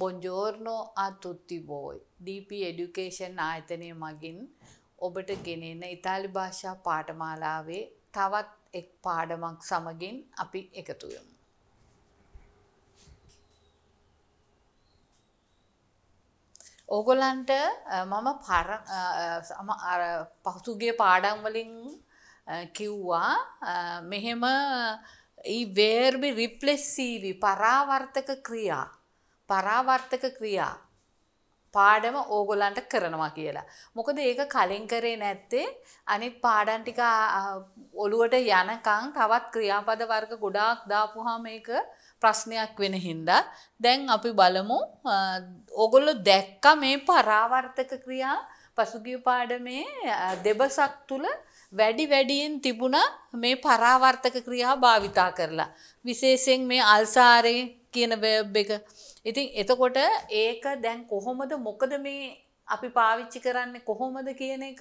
බොන්ජෝර්නෝ අතුත්ති boy DP එඩුකේෂන් ආයතනය මගින් ඔබට ගෙනෙන්න ඉතාලි භාෂා පාඨමාලාවේ තවත් එක් පාඩමක් සමගින් අපි එකතුයමු. ඕගොලන්ට මම පර පහතුගේ පාඩම්වලින් කිව්වා මෙහෙම ඒ වේර්බි රිප්ලෙස්සීවි පරාවර්තක ක්‍රියා පරාවර්තක ක්‍රියා පාඩම ඕගොලන්ට කරනවා කියලා. මොකද ඒක කලින් කරේ නැත්තේ අනිත් පාඩන් ටික ඔළුවට යනකං තවත් ක්‍රියාපද වර්ග ගොඩාක් දාපුහම ඒක ප්‍රශ්නයක් වෙන හින්දා දැන් අපි බලමු ඕගොල්ලො දැක්ක මේ පරාවර්තක ක්‍රියා පසුගිය පාඩමේ දෙබසක් තුළ වැඩි වැඩියෙන් තිබුණ මේ පරාවර්තක ක්‍රියා භාවිතා කරලා. විශේෂයෙන් මේ අල්සාරය කියන වෙබ් එක ඉතින් එතකොට ඒක දැන් කොහොමද මොකද මේ අපි පාවිච්චි කරන්නේ කොහොමද කියන එක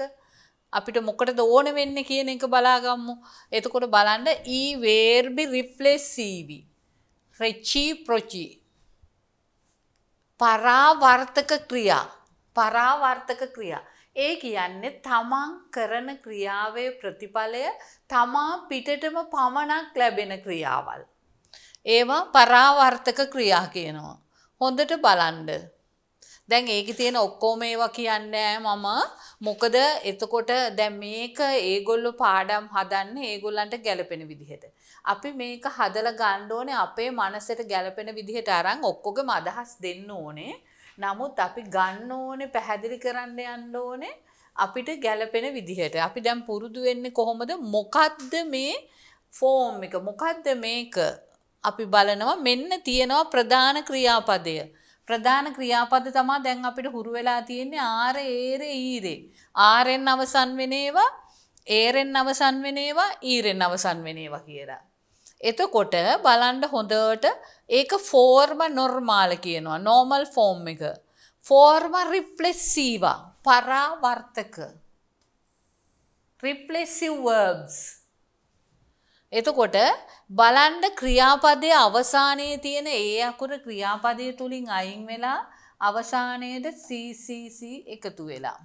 අපිට මොකටද ඕන වෙන්න කියන එක බලාගම්මු. එතකොට බලන්න e verbi replacevi. reciproci. පරාවර්තක ක්‍රියා. පරාවර්තක ක්‍රියා. ඒ කියන්නේ තමන් කරන ක්‍රියාවේ ප්‍රතිඵලය තමා පිටටම පමණක් ලැබෙන ක්‍රියාවල්. ඒවා පරාවර්තක ක්‍රියා කියනවා. හොඳට බලන්ඩ. දැන් ඒක තියෙන ඔක්කෝ මේවා කියන්නෑ මම මොකද එතකොට දැ මේක ඒගොල්ලු පාඩම් හදන්න ඒගොල්ලන්ට ගැලපෙන විදිහට. අපි මේක හදල ගණ්ඩෝනේ අපේ මනසට ගැලපෙන විදිහට අරං ඔක්කොගම අදහස් දෙන්න ඕනේ නමුත් අපි ගන්න ඕනේ පැහැදිලි කරන්න යන්න ඕනේ අපිට ගැලපෙන විදිහට අපි දැම් පුරුදු වෙන්නේ කොහොමද මොකක්ද මේ ෆෝම් එක මොකක්ද මේක අපි බලනවා මෙන්න තියෙනවා ප්‍රධාන ක්‍රියාපදය. ප්‍රධාන ක්‍රියාපද තමා දැන් අපිට හුරු වෙලා තියෙන්නේ ආර ඒර ඊරේ. ආරෙන් අවසන් වෙනේවා ඒරෙන් අවසන් වෙනේවා ඊරෙන් අවසන් වෙනේවා කියලා. එතකොට බලන්න හොඳට ඒක ෆෝර්ම නොර්මාල කියනවා නෝමල් ෆෝම් එක. ෆෝර්ම රිප්ලෙස්සීවා පරාවර්තක. රිප්ලෙසිව් verbs එතකොට බලන්ඩ ක්‍රියාපදය අවසානයේ තියෙන ඒ අකුර ක්‍රියාපදය තුළින් අයින් වෙලා අවසානයට CCC එකතු වෙලා.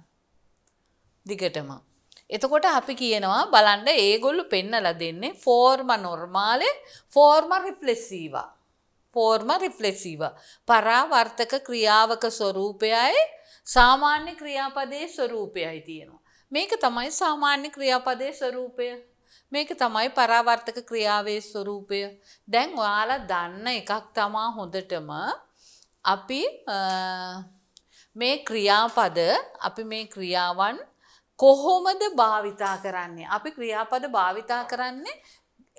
දිගටම. එතකොට අපි කියනවා බලන්ඩ ඒගොල්ලු පෙන්නල දෙන්නේ ෆෝර්ම නොර්මාල ෆෝර්ම රිප්ලෙසීවා. ෆෝර්ම රිප්ලෙසීව. පරාවර්තක ක්‍රියාවක ස්වරූපයයි සාමාන්‍ය ක්‍රියාපදයේ ස්වරූපයයි තියෙනවා. මේක තමයි සාමාන්‍ය ක්‍රියාපදයේ ස්වරූපය මේක තමයි පරාවර්තක ක්‍රියාවේ ස්වරූපය. දැන් ඔයාලා දන්න එකක් තමා හොඳටම අපි මේ ක්‍රියාපද අපි මේ ක්‍රියාවන් කොහොමද භාවිතා කරන්නේ. අපි ක්‍රියාපද භාවිතා කරන්නේ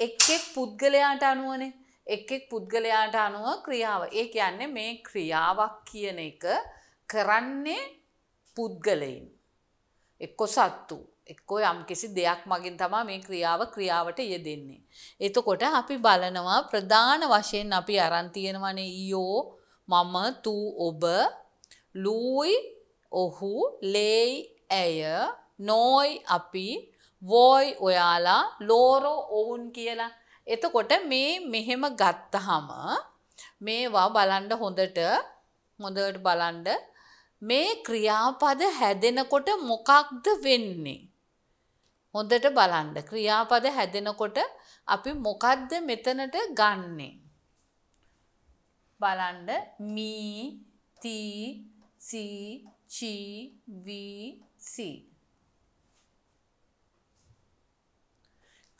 එක් එක් පුද්ගලයාට අනුවනේ. එක් එක් පුද්ගලයාට අනුව ක්‍රියාව. ඒ කියන්නේ මේ ක්‍රියාවක් කියන එක කරන්නේ පුද්ගලයින්. එක්කො සත්තු. එක්කෝ යම් කිසි දෙයක් මගින් තමා මේ ක්‍රියාව ක්‍රියාවට ය දෙන්නේ. එතකොට අපි බලනවා ප්‍රධාන වශයෙන් අපි අරන්තියෙනවනේ යෝ මම තු ඔබ ලූයි ඔහු ලේයි ඇය නෝයි අපි වෝයි ඔයාලා ලෝරෝ ඔවුන් කියලා. එතකොට මේ මෙහෙම ගත්තහම මේවා බලන්ඩ හොඳට හොඳට බලන්ඩ මේ ක්‍රියාපද හැදෙනකොට මොකක්ද වෙන්නේ. හොඳට බලන්න ක්‍රියාපද හැදෙනකොට අපි මොකද්ද මෙතනට ගන්නේ. බලන්ඩ මී තීචීවීසි.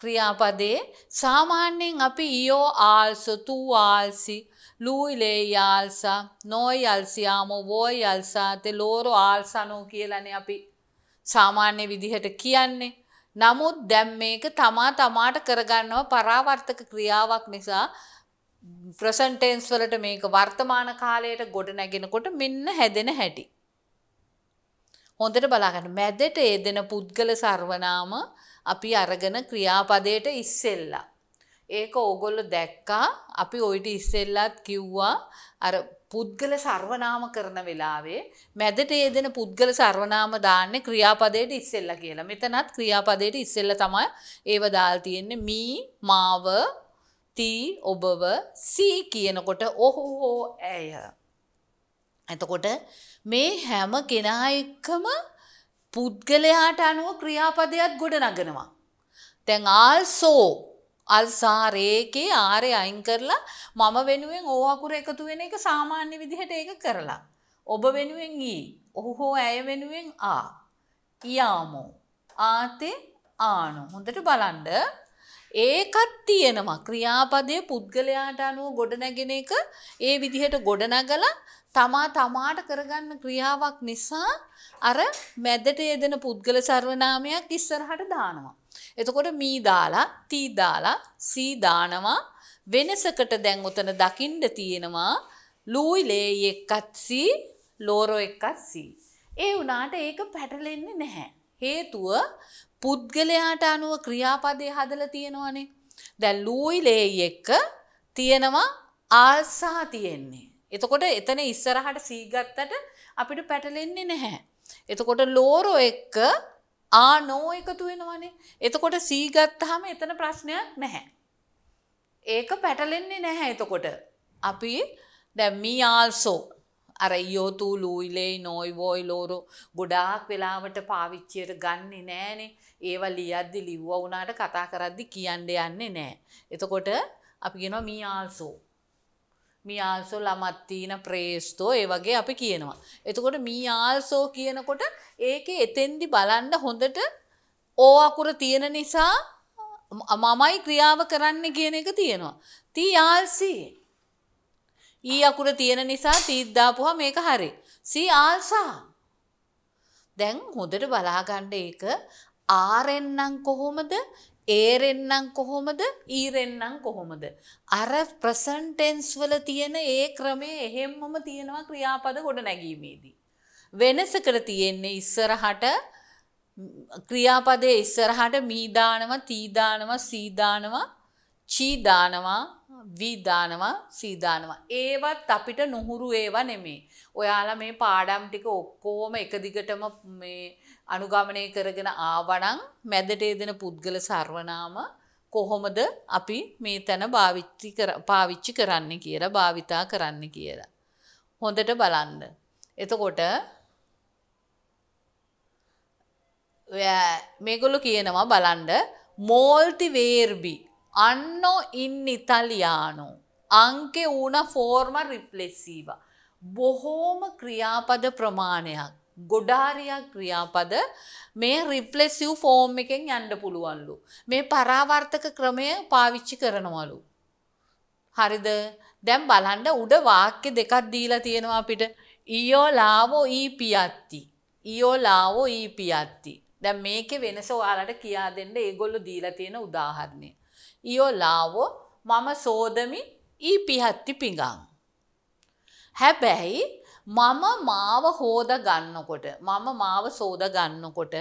ක්‍රියාපදේ සාමාන්‍යයෙන් අපි ඊෝ ආල්සු තු ආල්සි ලූයිලේ යාල්සා නෝයි අල්සියාම වෝයි අල්සාතෙ ලෝරු ආල්සනෝ කියලන අපි සාමාන්‍ය විදිහට කියන්නේ. නමුත් දැන් මේක තමා තමාට කරගන්නව පරාවර්තක ක්‍රියාවක් නිසා ප්‍රසන්ට් ටෙන්ස් වලට මේක වර්තමාන කාලයට ගොඩ නැගෙනකොට මෙන්න හැදෙන හැටි. හොඳට බලාගන්න. මැදට එදෙන පුද්ගල සර්වනාම අපි අරගෙන ක්‍රියාපදයට ඉස්සෙල්ලා ඒක ඕගොල්ලො දැක්කා අපි ඔයිට ඉස්සෙල්ලත් කිව්වා අර පුද්ගල සර්වනාම කරන වෙලාවේ මැදට යෙදෙන පුද්ගල සර්වනාම දාන්නේ ක්‍රියාපදයට ඉස්සෙල්ල කියලා. මෙතනත් ක්‍රියාපදයට ඉස්සෙල්ල තමයි ඒව දාල් තියෙන්නේ මී මාව තී ඔබව සී කියනකොට ඔහෝ ඇය. එතකොට මේ හැම කෙනා එක්කම පුද්ගලයාට අනුව ක්‍රියාපදයක් ගොඩ නගනවා. තැන් ආල්සෝ අල්සා රේකේ ආරය අයින් කරලා මම වෙනුවෙන් ඕ අකුර එකතු වෙන එක සාමාන්‍ය විදිහට ඒක කරලා. ඔබ වෙනුවෙන් ඊ ඔහු හෝ ඇය වෙනුවෙන් ආ යාමෝ ආතේ ආනෝ හොඳට බලන්ඩ ඒකත් තියෙනවා ක්‍රියාපදය පුද්ගලයාට අනුව ගොඩනැගෙන එක ඒ විදිහට ගොඩනගල තමා තමාට කරගන්න ක්‍රියාවක් නිසා අර මැදට යෙදෙන පුද්ගල සර්වනාමයක් ඉස්සරහට දානවා. එතකොට මී දාලා තී දාලා සී දානවා වෙනසකට දැන් උතන දකින්න තියෙනවා ලූයි ලේයි එකත් සී ලෝරෝ එකත් සී. ඒ වුණාට ඒක පැටලෙන්නේ නැහැ. හේතුව පුද්ගලයාට අනුව ක්‍රියාපදේ හදලා තියෙනවනේ. දැන් ලූයි ලේයි එක තියෙනවා ආල්සා තියෙන්නේ. එතකොට එතන ඉස්සරහට සීගත්තට අපිට පැටලෙන්නේ නැහැ. එතකොට ලෝරෝ එක්ක ආ නෝ එකතු වෙනවනේ. එතකොට C ගත්තාම එතන ප්‍රශ්නයක් නැහැ. ඒක පැටලෙන්නේ නැහැ එතකොට. අපි දැන් me also අර යෝතු ලූයිලේ නොයි වෝයි ලෝරෝ ගොඩාක් වෙලාවට පාවිච්චියට ගන්නෙ නෑනේ. ඒවා ලියද්දි ලිව්වා වුණාට කතා කරද්දි කියන්න යන්නේ නෑ. එතකොට අපි කියනවා me also මියාල්සෝ ළමත්තිීන ප්‍රේෂ්තෝ ඒ වගේ අපි කියනවා. එතකොට මියාල්සෝ කියනකොට ඒක එතෙන්දි බලන්ඩ හොඳට ඕ අකුර තියෙන නිසා අමමයි ක්‍රියාව කරන්න කියන එක තියෙනවා. ති යාල්සී. ඊ අකුර තියෙන නිසා තීද්දාපුහ මේක හරි. සී ආල්සා. දැන් හොඳට බලාගණ්ඩ ඒක ආරෙන්නම් කොහොමද ඒරෙන්නම් කොහොමද ඊරෙන්නම් කොහොමද. අර ප්‍රසන්ටෙන්ස් වල තියෙන ඒ ක්‍රමේ එහෙම්මම තියෙනවා ක්‍රියාපද ගොඩ නැගීමේදී. වෙනසකර තියෙන්නේ ඉස්සරහට ක්‍රියාපදේ ඉස්සරහට මීදානව තීදානව සීදානව චීදානවා විධානවා සීදානවා. ඒවත් අපිට නොහුරු ඒවා නෙමේ. ඔයාලා මේ පාඩම් ටික ඔක්කෝම එක දිගටම මේ අනුගමනය කරගෙන ආවනං මැදට එදෙන පුද්ගල සර්වනාම කොහොමද අපි මේ තැන පාවිච්චි කරන්න කියලා භාවිතා කරන්න කියලා. හොඳට බලන්න. එතකොට මේගොලු කියනවා බලන්ඩ මෝල්තිවේර්බි අන්නෝ ඉන්න ඉතලියානෝ අංකෙ ඌන ෆෝර්ම රිප්ලෙස්සීව. බොහෝම ක්‍රියාපද ප්‍රමාණයක් ගොඩාරියක් ක්‍රියාපද මේ රිප්ලෙසිව් ෆෝම් එකෙන් යන්න පුළුවන්ලු. මේ පරාවර්තක ක්‍රමය පාවිච්චි කරනවලු. හරිද දැම් බලන්ඩ උඩ වාක්‍ය දෙකක් දීලා තියෙනවා අපිට ඊයෝලාවෝ ඊපියත්ති. ඊයෝලාවෝ ඊපියත්ති. දැ මේක වෙනස ඔයාලට කියා දෙන්න ඒගොල්ලු දීලා තියෙන උදාහරණය. ඊයෝලාවෝ මම සෝදමි ඊපිහත්ති පිඟං. හැබැයි මම මාව හෝද ගන්නකොට මම මාව සෝද ගන්නකොට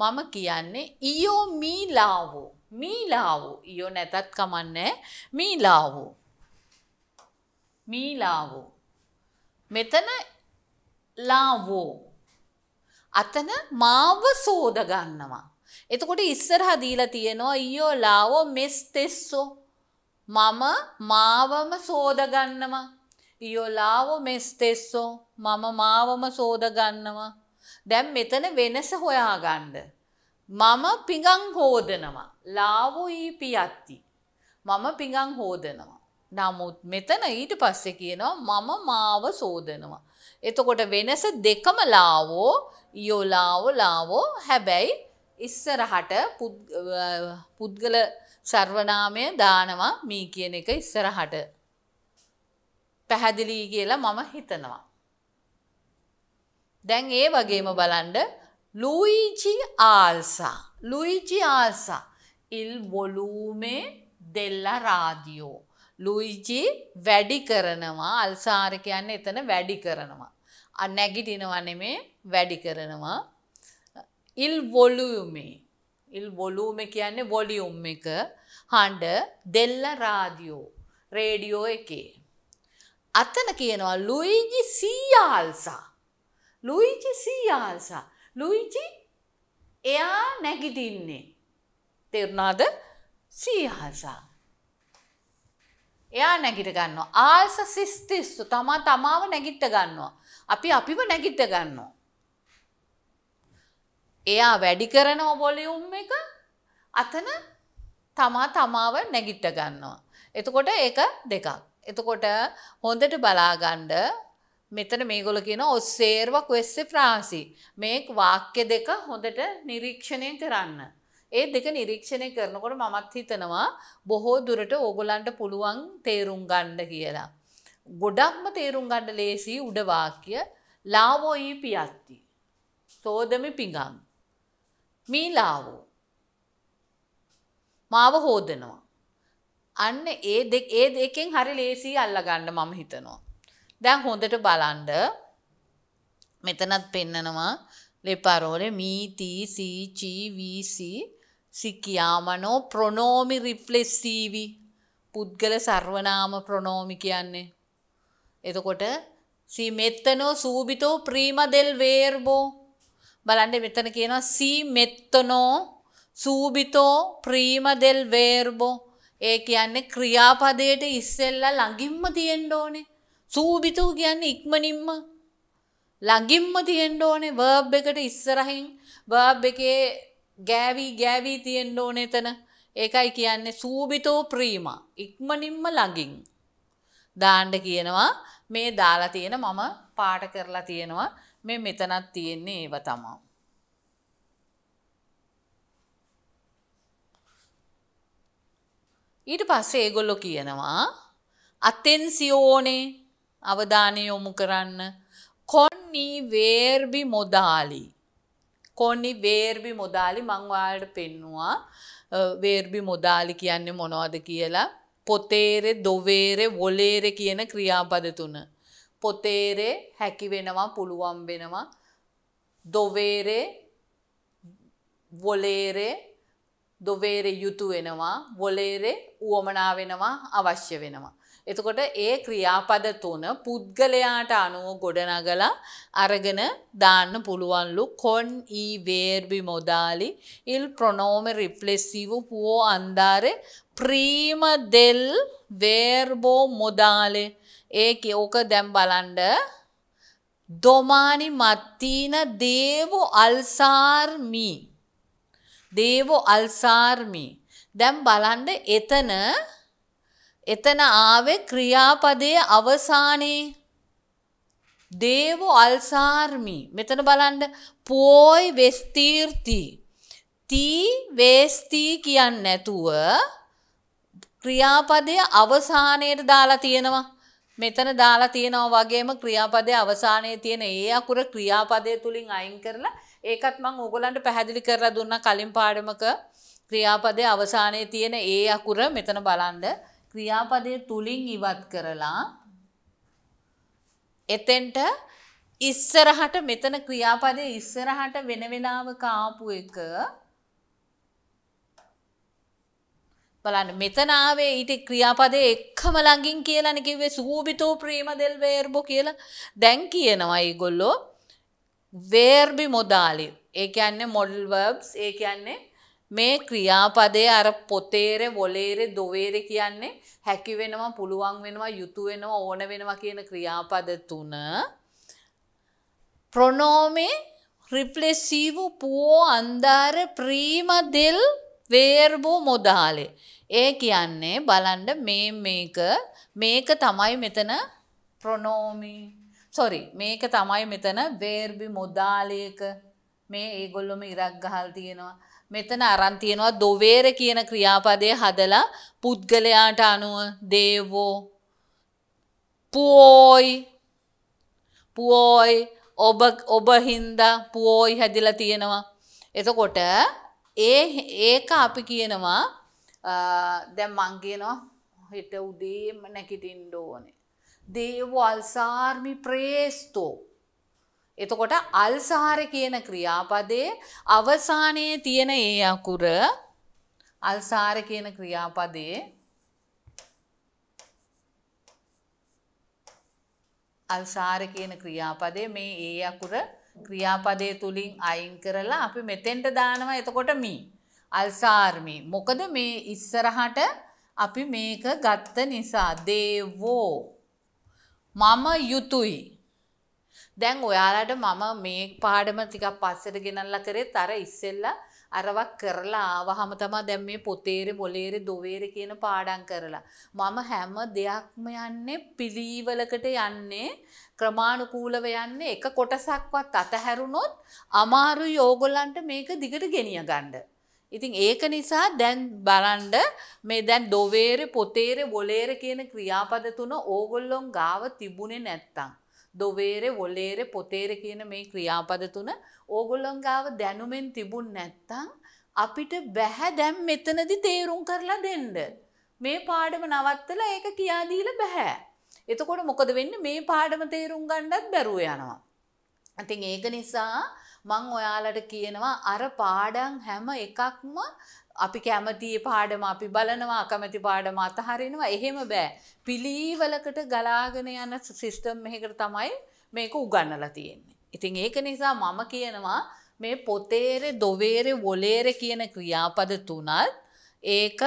මම කියන්නේ ඊයෝ මීලාවෝ මීලාවෝ ඊයෝ නැතත් කමන්නේ මීලාවෝ මීලාවෝ මෙතන ලාවෝ අතන මාව සෝද ගන්නවා එතකොට ඉස්සරහ දීලා තියෙනවා ඊයෝ ලාවෝ මෙස් තෙස්සෝ මම මාවම සෝද ගන්නවා ඉයෝලාව මෙස්තෙස්සෝ මම මාවම සෝදගන්නවා. දැන් මෙතන වෙනස හොයාගන්න. මම පිඟං හෝදනවා. ලාවෝ ඊ පියත්ති. මම පිඟං හෝදනවා. නමුත් මෙතන ඊට පස්සේ කියනවා මම මාව සෝදනවා. එතකොට වෙනස දෙකම ලාවෝ ඉයෝලාවෝ ලාවෝ හැබැයි ඉස්සරහට පුද්ගල සර්වනාමය දානවා මී කියන එක ඉස්සරහට පැහැදිලි කියලා මම හිතනවා. දැන් ඒ වගේම බලන්ඩ ලුයිජි ආල්සා ලුයිජි ආල්සා ඉල් බොලූමේ දෙල්ලා රාදියෝ ලුයිජි වැඩි කරනවා අල්සාර කියන්න එතන වැඩි කරනවා. නැගිටිනවනෙමේ වැඩි කරනවා. ඉල් වොලුමේ ඉල් වොලූම කියන්නේ වොලියුම් එක හඬ දෙල්ල රාදියෝ රේඩියෝ එකේ අතන කියනවා ලුයිජි සීයාල්සා. ලුයිජි සීයාල්සා. ලුයිජි එයා නැගිටින්නේ. තෙරුණාද සීයාල්සා. එයා නැගිට ගන්නවා. ආල්ස සිස්තිස්සු තමා තමාව නැගිට ගන්නවා. අපි අපිම නැගිට ගන්නවා. එයා වැඩි කරන වොලියුම් එක අතන තමා තමාව නැගිට ගන්නවා. එතකොට ඒක දෙකක්. එතකොට හොඳට බලාගණ්ඩ මෙතන මේගොල කියන ඔස්සේර්වක් වෙස්සෙ ෆ්‍රාන්සි. මේක් වාක්‍ය දෙක හොඳට නිරීක්ෂණය කරන්න. ඒ දෙක නිරීක්ෂණය කරනකොට මමත් හිතනවා බොහෝ දුරට ඕගොලන්ට පුළුවන් තේරුම් ගණ්ඩ කියලා. ගොඩක්ම තේරුම් ගණ්ඩ ලේසි උඩවාක්‍ය ලාවෝයි පියත්ති. සෝදමි පිඟම්. මී ලාවෝ. මාව හෝදනවා. අන්න ඒ ඒ දෙකෙන් හරි ලේසි අල්ලගන්න මම හිතනවා. දැන් හොඳට බලන්ඩ මෙතනත් පෙන්නනවා ලෙපරෝල මීතිසිචීවිC සිකයාමනෝ ප්‍රනෝමි රිප්ලෙස්සීවි පුද්ගල සර්වනාම ප්‍රනෝමි කියන්නේ. එතකොට සීමෙත්තනෝ සූබිතෝ ප්‍රීම දෙල් වේර්බෝ බලන්ඩ මෙතන කියනවා සීමෙත්තනෝ සූබිතෝ ප්‍රීම දෙල් වේර්බෝ ඒ කියන්නේ ක්‍රියාපදයට ඉස්සෙල්ලා ළඟින්ම තියෙන්න ඕනේ. සූබිතු කියන්නේ ඉක්මනින්ම ළඟින්ම තියෙන්න ඕනේ verb එකට ඉස්සරහින් verb එකේ ගෑවි ගෑවි තියෙන්න ඕනේ එතන. ඒකයි කියන්නේ සූබිතෝ ප්‍රීමා. ඉක්මනින්ම ළඟින්. දාන්න කියනවා මේ දාලා තියෙන මම පාට කරලා තියෙනවා මේ මෙතනක් තියෙන්නේ ඒව තමයි. ඊට පස්සේ ඒගොල්ලො කියනවා අතෙන්සිෝනේ අවධානය යොමු කරන්න කොන්නි වේර්බි මොදාලි කොන්නි වේර්බි මොදාලි මංවාලට පෙන්නවා වේර්බි මොදාලි කියන්නේ මොනවද කියලා පොතේරෙ දොවේරෙ වොලේරෙ කියන ක්‍රියාපද තුන. පොතේරෙ හැකි වෙනවා පුළුවන් වෙනවා දොවේරෙ වොලේරේ දොවේරෙ යුතු වෙනවා වොලේරෙ වුවමනා වෙනවා අවශ්‍ය වෙනවා. එතකොට ඒ ක්‍රියාපද තුන පුද්ගලයාට අනුව ගොඩනගලා අරගෙන දාන්න පුළුවන්ලු කොන් ඊ වේර්බි මොදාලි ඉල් ප්‍රොනෝම රිප්ලෙසිව පුෝ අන්දාරෙ ප්‍රීම දෙල් වේර්බෝ මොදාලෙ ඒක ඕක දැම් බලන්ඩ දොමානි මත්තිීන දේවෝ අල්සාර්මී දේවෝ අල්සාර්මි. දැන් බලන්න එතන එතන ආවේ ක්‍රියාපදයේ අවසානයේ දේවෝ අල්සාර්මි. මෙතන බලන්න පෝයි වෙස්තීර්ති. තී වේස්තී කියන්නේ නැතුව ක්‍රියාපදය අවසානයේට දාලා තියෙනවා. මෙතන දාලා තියෙනවා වගේම ක්‍රියාපදයේ අවසානයේ තියෙන ඒ අකුර ක්‍රියාපදය තුලින් අයින් කරලා ඒකත් මං ඕගොලන්ට පැහැදිලි කරලා දුන්න කලින් පාඩමක ක්‍රියාපදය අවසානයේ තියෙන ඒ අකුර මෙතන බලන්ඩ ක්‍රියාපදය තුළින් ඉවත් කරලා එතෙන්ට ඉස්සරහට මෙතන ක්‍රියාපදය ඉස්සරහට වෙන වෙලාවක ආපු එක බලන්න මෙතන ආවේ ඊට ක්‍රියාපදයේ එකම ළඟින් කියලානේ කිව්වේ සූබිතෝ ප්‍රේම දෙල් වේර්බෝ කියලා දැන් කියනවා ඒගොල්ලෝ වේර්බි මොදාලි ඒ කියන්නේ මොඩල් වර්බ්ස් ඒ කියන්නේ මේ ක්‍රියාපදයේ අර පොතේර වොලේර දොවේර කියන්නේ හැකි වෙනවා පුළුවන් වෙනවා යුතු වෙනවා ඕන වෙනවා කියන ක්‍රියාපද තුන ප්‍රොනෝමේ රිප්ලෙසිවු පුෝ අන්දාර ප්‍රීමදෙල් වේර්බෝ මොදාලෙ ඒ කියන්නේ බලන්ඩ මේ මේක මේක තමයි මෙතන ප්‍රොනෝමී සොරි මේක තමයි මෙතන වේර්බි මොදාලයක මේ ඒගොල්ලොම ඉරක් ගහල් තියෙනවා. මෙතන අරන් තියෙනවා දොවේර කියන ක්‍රියාපදය හදලා පුද්ගලයාට අනුව දේවෝ පුවෝයි පුවෝයි ඔබ ඔබ හින්දා පුවෝයි හැදිලා තියෙනවා. එතකොට ඒ ඒක අපි කියනවා දැම් මංගේනවා හිට උදේම නැකිටින්ඩ ඕනේ. දේව අල්සාර්මි ප්‍රේස්තෝ. එතකොට අල්සාර කියන ක්‍රියාපදයේ අවසානයේ තියෙන ඒ අකුර අල්සාර කියන ක්‍රියාපදයේ අල්සාර කියන ක්‍රියාපදයේ මේ ඒ අකුර ක්‍රියාපදයේ තුලින් අයින් කරලා අපි මෙතෙන්ට දානවා එතකොට මී අල්සාර්මි මොකද මේ ඉස්සරහට අපි මේක ගත්ත නිසා දේවෝ මම යුතුයි. දැන් ඔයාලට මම මේ පාඩම ටිකක් පස්සට ගෙනල්ලා කරේ තර ඉස්සෙල්ලා අරවක් කරලා ආවහම තමයි දැන් මේ පොතේරේ මොලේරේ දොවේරේ කියන පාඩම් කරලා මම හැම දෙයක්ම යන්නේ පිළිවෙලකට යන්නේ ක්‍රමානුකූලව යන්නේ එක කොටසක්වත් අතහැරුණොත් අමාරුයි ඕගොල්ලන්ට මේක දිගට ගෙනිය ගන්න. ඉතින් ඒක නිසා දැන් බලන්ඩ මේ දැන් ඩොවේර පොතේර වොලේර කියන ක්‍රියාපද තුන ඕගොල්ලොන් ගාව තිබුණේ නැත්තං. ඩොවේර වොලේර පොතේර කියන මේ ක්‍රියාපද තුන ඕගොල්ලොන් ගාව දැනුමෙන් තිබුණ නැත්තං අපිට බැහැ දැම් මෙතනදි තේරුම් කරලා දෙන්න. මේ පාඩම නවත්තල ඒක කියාදීල බැහැ. එතකොට මොකද වෙන්න මේ පාඩම තේරුම් ගණ්ඩත් බැරුව යනවා. ඇතින් ඒක නිසා මං ඔයාලට කියනවා අර පාඩම් හැම එකක්ම අපි කැමති පාඩම අපි බලනවා අකමැති පාඩම අතහරිනවා එහෙම බෑ පිළිවෙලකට ගලාගෙන යන සිස්ටම් මෙහෙකට තමයි මේක උගන්නලා තියෙන්නේ. ඉතින් ඒක නිසා මම කියනවා මේ පොතේරේ දොවේරේ වොලේරේ කියන ක්‍රියාපද තුනත් ඒක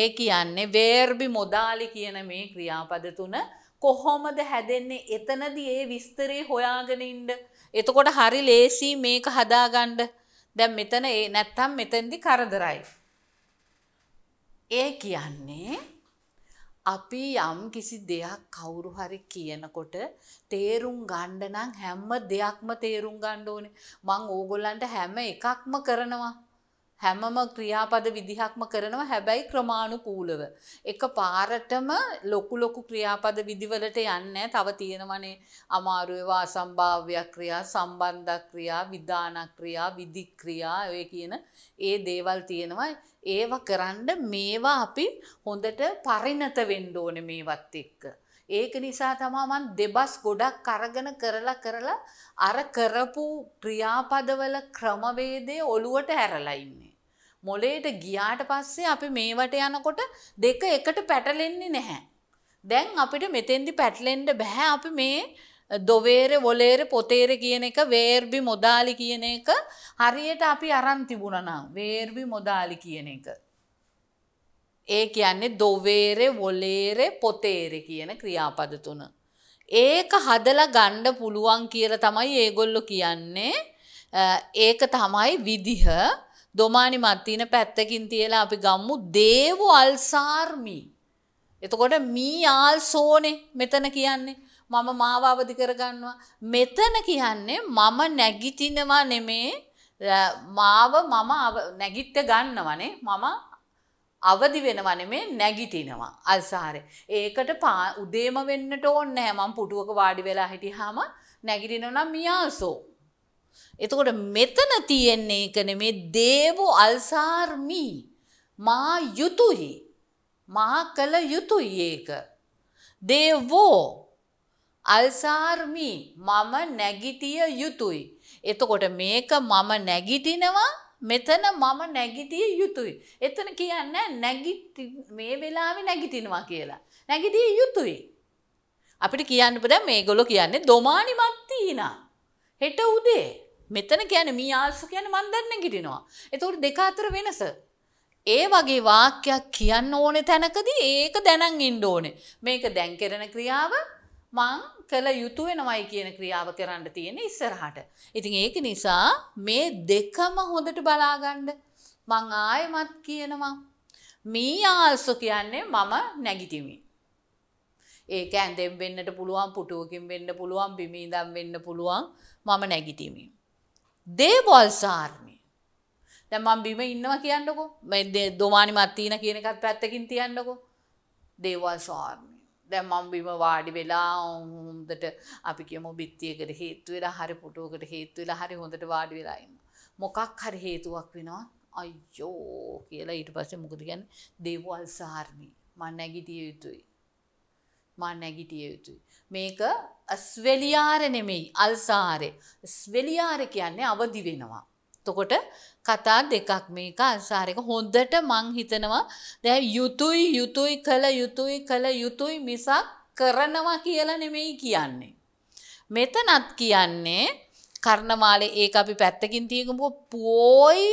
ඒ කියන්නේ වේර්බි මොදාලි කියන මේ ක්‍රියාපද තුන කොහොමද හැදෙන්නේ එතනදී ඒ විස්තරේ හොයාගෙන ඉන්න. එතකොට හරි ලේසි මේක හදාගන්න. දැන් මෙතන ඒ නැත්තම් මෙතෙන්දි කරදරයි. ඒ කියන්නේ අපි යම් කිසි දෙයක් කවුරු හරි කියනකොට තේරුම් ගන්න නම් හැම දෙයක්ම තේරුම් ගන්න ඕනේ. මං ඕගොල්ලන්ට හැම එකක්ම කරනවා. හැමම ක්‍රියාපද විදිහක්ම කරනවා හැබැයි ක්‍රමානුකූලව. එක පාරටම ලොකු ලොකු ක්‍රියාපද විදිවලට යන්නේ තව තියෙනවනේ අමාරු ඒවා අසම්භාව්‍ය ක්‍රියා, සම්බන්ධ ක්‍රියා, විධාන ක්‍රියා, විදි ක්‍රියා ඔය කියන ඒ දේවල් තියෙනවා. ඒව කරන්න මේවා අපි හොඳට පරිණත වෙන්න ඕනේ මේවත් එක්ක. ඒක නිසා තමා මන් දෙබස් ගොඩක් අරගෙන කරලා කරලා අර කරපු ක්‍රියාපදවල ක්‍රමවේදය ඔළුවට හැරලා ඉන්නේ. මොලේට ගියාට පස්සේ අපි මේවට යනකොට දෙක එකට පැටලෙන්නේ නැහැ. දැන් අපිට මෙතෙන්දි පැටලෙන්න බැහැ අපි මේ දොවේර වොලේර පොතේර කියන එක වේර්බි මොදාලි කියන එක හරියට අපි අරන් තිබුණනා වේර්බි මොදාලි කියන එක. ඒ කියන්නේ දොවේර වොලේර පොතේර කියන ක්‍රියාපද තුන. ඒක හදලා ගණ්ඩ පුළුවන් කියල තමයි ඒගොල්ලො කියන්නේ ඒක තමයි විදිහ දොමානි මත්තින පැත්තකින් තියලා අපි ගම්මු දේව අල්සාර්මී. එතකොට මී ආල්සෝනේ මෙතන කියන්නේ. මම මාව අවදි කරගන්නවා. මෙතන කියන්නේ මම නැගිටිනවා නෙමේ මාව මම නැගිට්ට ගන්නවනේ මම අවදි වෙනවා නෙමේ නැගිටිනවා අල්සාරේ. ඒකට උදේම වෙන්නට ඕනේ නැහැ. මම පුටුවක වාඩි වෙලා හිටියාම නැගිටිනවා නම් මියාසෝ. එතකොට මෙතන තියෙන්නේ එක නෙමේ දේවු අල්සාර්මි මා යුතුයි මා කළ යුතුයි ඒක දේවෝ අල්සාර්මි මම නැගිටිය යුතුයි එතකොට මේක මම නැගිටිනවා මෙතන මම නැගිටිය යුතුයි එතන කියන්න නැගිටි මේ වෙලාවේ නැගිටිනවා කියලා නැගිටිය යුතුයි අපිට කියන්න බෑ මේගොල්ලෝ කියන්නේ දොමානිමත් තීනා හෙට උදේ මෙතන කියන මී ආල්ස කියන මන්දන්න ගිටිනවා. එතුට දෙකාතර වෙනස. ඒ වගේ වාක්‍යයක් කියන්න ඕනෙ තැනකදී ඒක දැනන් ඉන්ඩ ඕනේ. මේක දැන් කෙරෙන ක්‍රියාව මං කළ යුතු වෙනවයි කියන ක්‍රියාව කරන්න තියෙන ඉස්සරහට. ඉතින් ඒක නිසා මේ දෙකම හොඳට බලාගණ්ඩ මං ආයමත් කියනවා. මී ආල්සො කියන්නේ මම නැගිටිමි. ඒක ඇඳෙම් වෙන්නට පුළුවන් පුටුවකින් වෙන්න පුළුවන් බිමීදම් වෙන්න පුළුවන් මම නැගිටීමේ. දේවල් සාර්මය. දැමම් බිම ඉන්නවා කියන්නකෝ දොමානි මත්තිීන කියන එකත් පැත්තකින් තියන්නකෝ දේවල් සාර්මය. දැ මම් බිම වාඩි වෙලා ඔහුන්දට අපි කියම බිත්තියකට හේතුවෙල හරි පුටුවකට හේතුවෙල හරි හොඳට වාඩි වෙලායිම. මොකක් හරි හේතුවක් වෙනවා අයෝ කියලා ඊට පස්සේ මොකද ගැන දේවල් සාර්මී මන්න නැගිටිය යුතුයි. මා නැගිටිය යුතුයි. මේක ස්වෙලියාර නෙමෙයි අල්සාහාරය. ස්වෙලියාර කියන්නේ අවදි වෙනවා. තොකොට කතා දෙකක් මේක අල්සාහාරයක හොඳට මං හිතනවා දැ යුතුයි යුතුයි කළ යුතුයි කළ යුතුයි මිසක් කරනවා කියලා නෙමෙයි කියන්නේ. මෙතනත් කියන්නේ කරනවාලේ ඒක අපි පැත්තකින් තියකපු පෝයි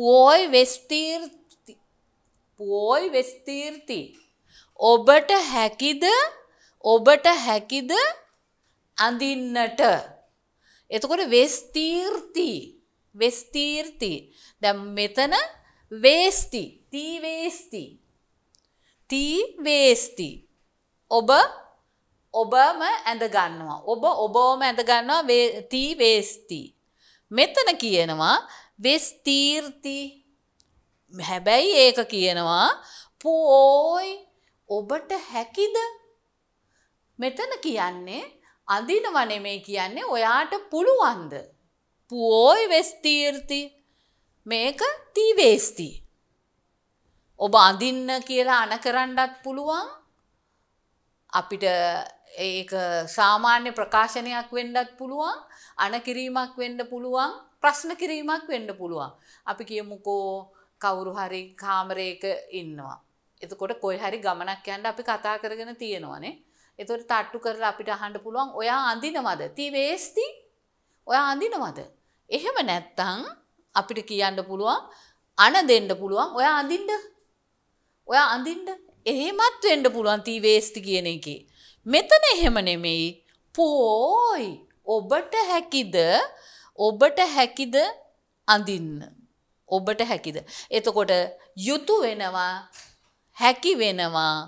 පෝයි වෙස්තීර්ති පෝයි වෙස්තීර්තිී ඔබට හැකිද ඔබට හැකිද අඳින්නට. එතකොට වෙස්තීර්ති වෙස්තීර්ති දැම් මෙතන වේස්ති තීවේස්ති තීවේස්ති ඔබ ඔබම ඇඳගන්නවා ඔබ ඔබෝම ඇඳගන්නවා තීවේස්ති මෙතන කියනවා වෙස්තීර්ති හැබැයි ඒක කියනවා පෝයි ඔබට හැකිද? මෙතන කියන්නේ අඳිනව නෙමෙයි කියන්නේ ඔයාට පුළුවන්ද? පුෝයි වෙස්තීර්ති. මේක තීවේස්ති. ඔබ අඳින්න කියලා අන කරන්නත් පුළුවන්. අපිට ඒක සාමාන්‍ය ප්‍රකාශනයක් වෙන්නත් පුළුවන්, අන කිරීමක් වෙන්න පුළුවන්, ප්‍රශ්න කිරීමක් වෙන්න පුළුවන්. අපි කියමුකෝ කවුරු හරි කාමරයක ඉන්නවා. එතකොට කොයි හරි ගමනක් යන්න අපි කතා කරගෙන තියෙනවානේ. එතකොට තට්ටු කරලා අපිට අහන්න පුළුවන් ඔයා අඳිනවද? ති වේස්ති? ඔයා අඳිනවද? එහෙම නැත්තම් අපිට කියන්න පුළුවන් අණ දෙන්න පුළුවන් ඔයා අඳින්න. ඔයා අඳින්න. එහෙමත් වෙන්න පුළුවන් ති වේස්ති කියන එකේ. මෙතන එහෙම නෙමෙයි. පෝයි ඔබට හැකිද ඔබට හැකිද අඳින්න. ඔබට හැකිද. එතකොට යුතු වෙනවා හැකි වෙනවා.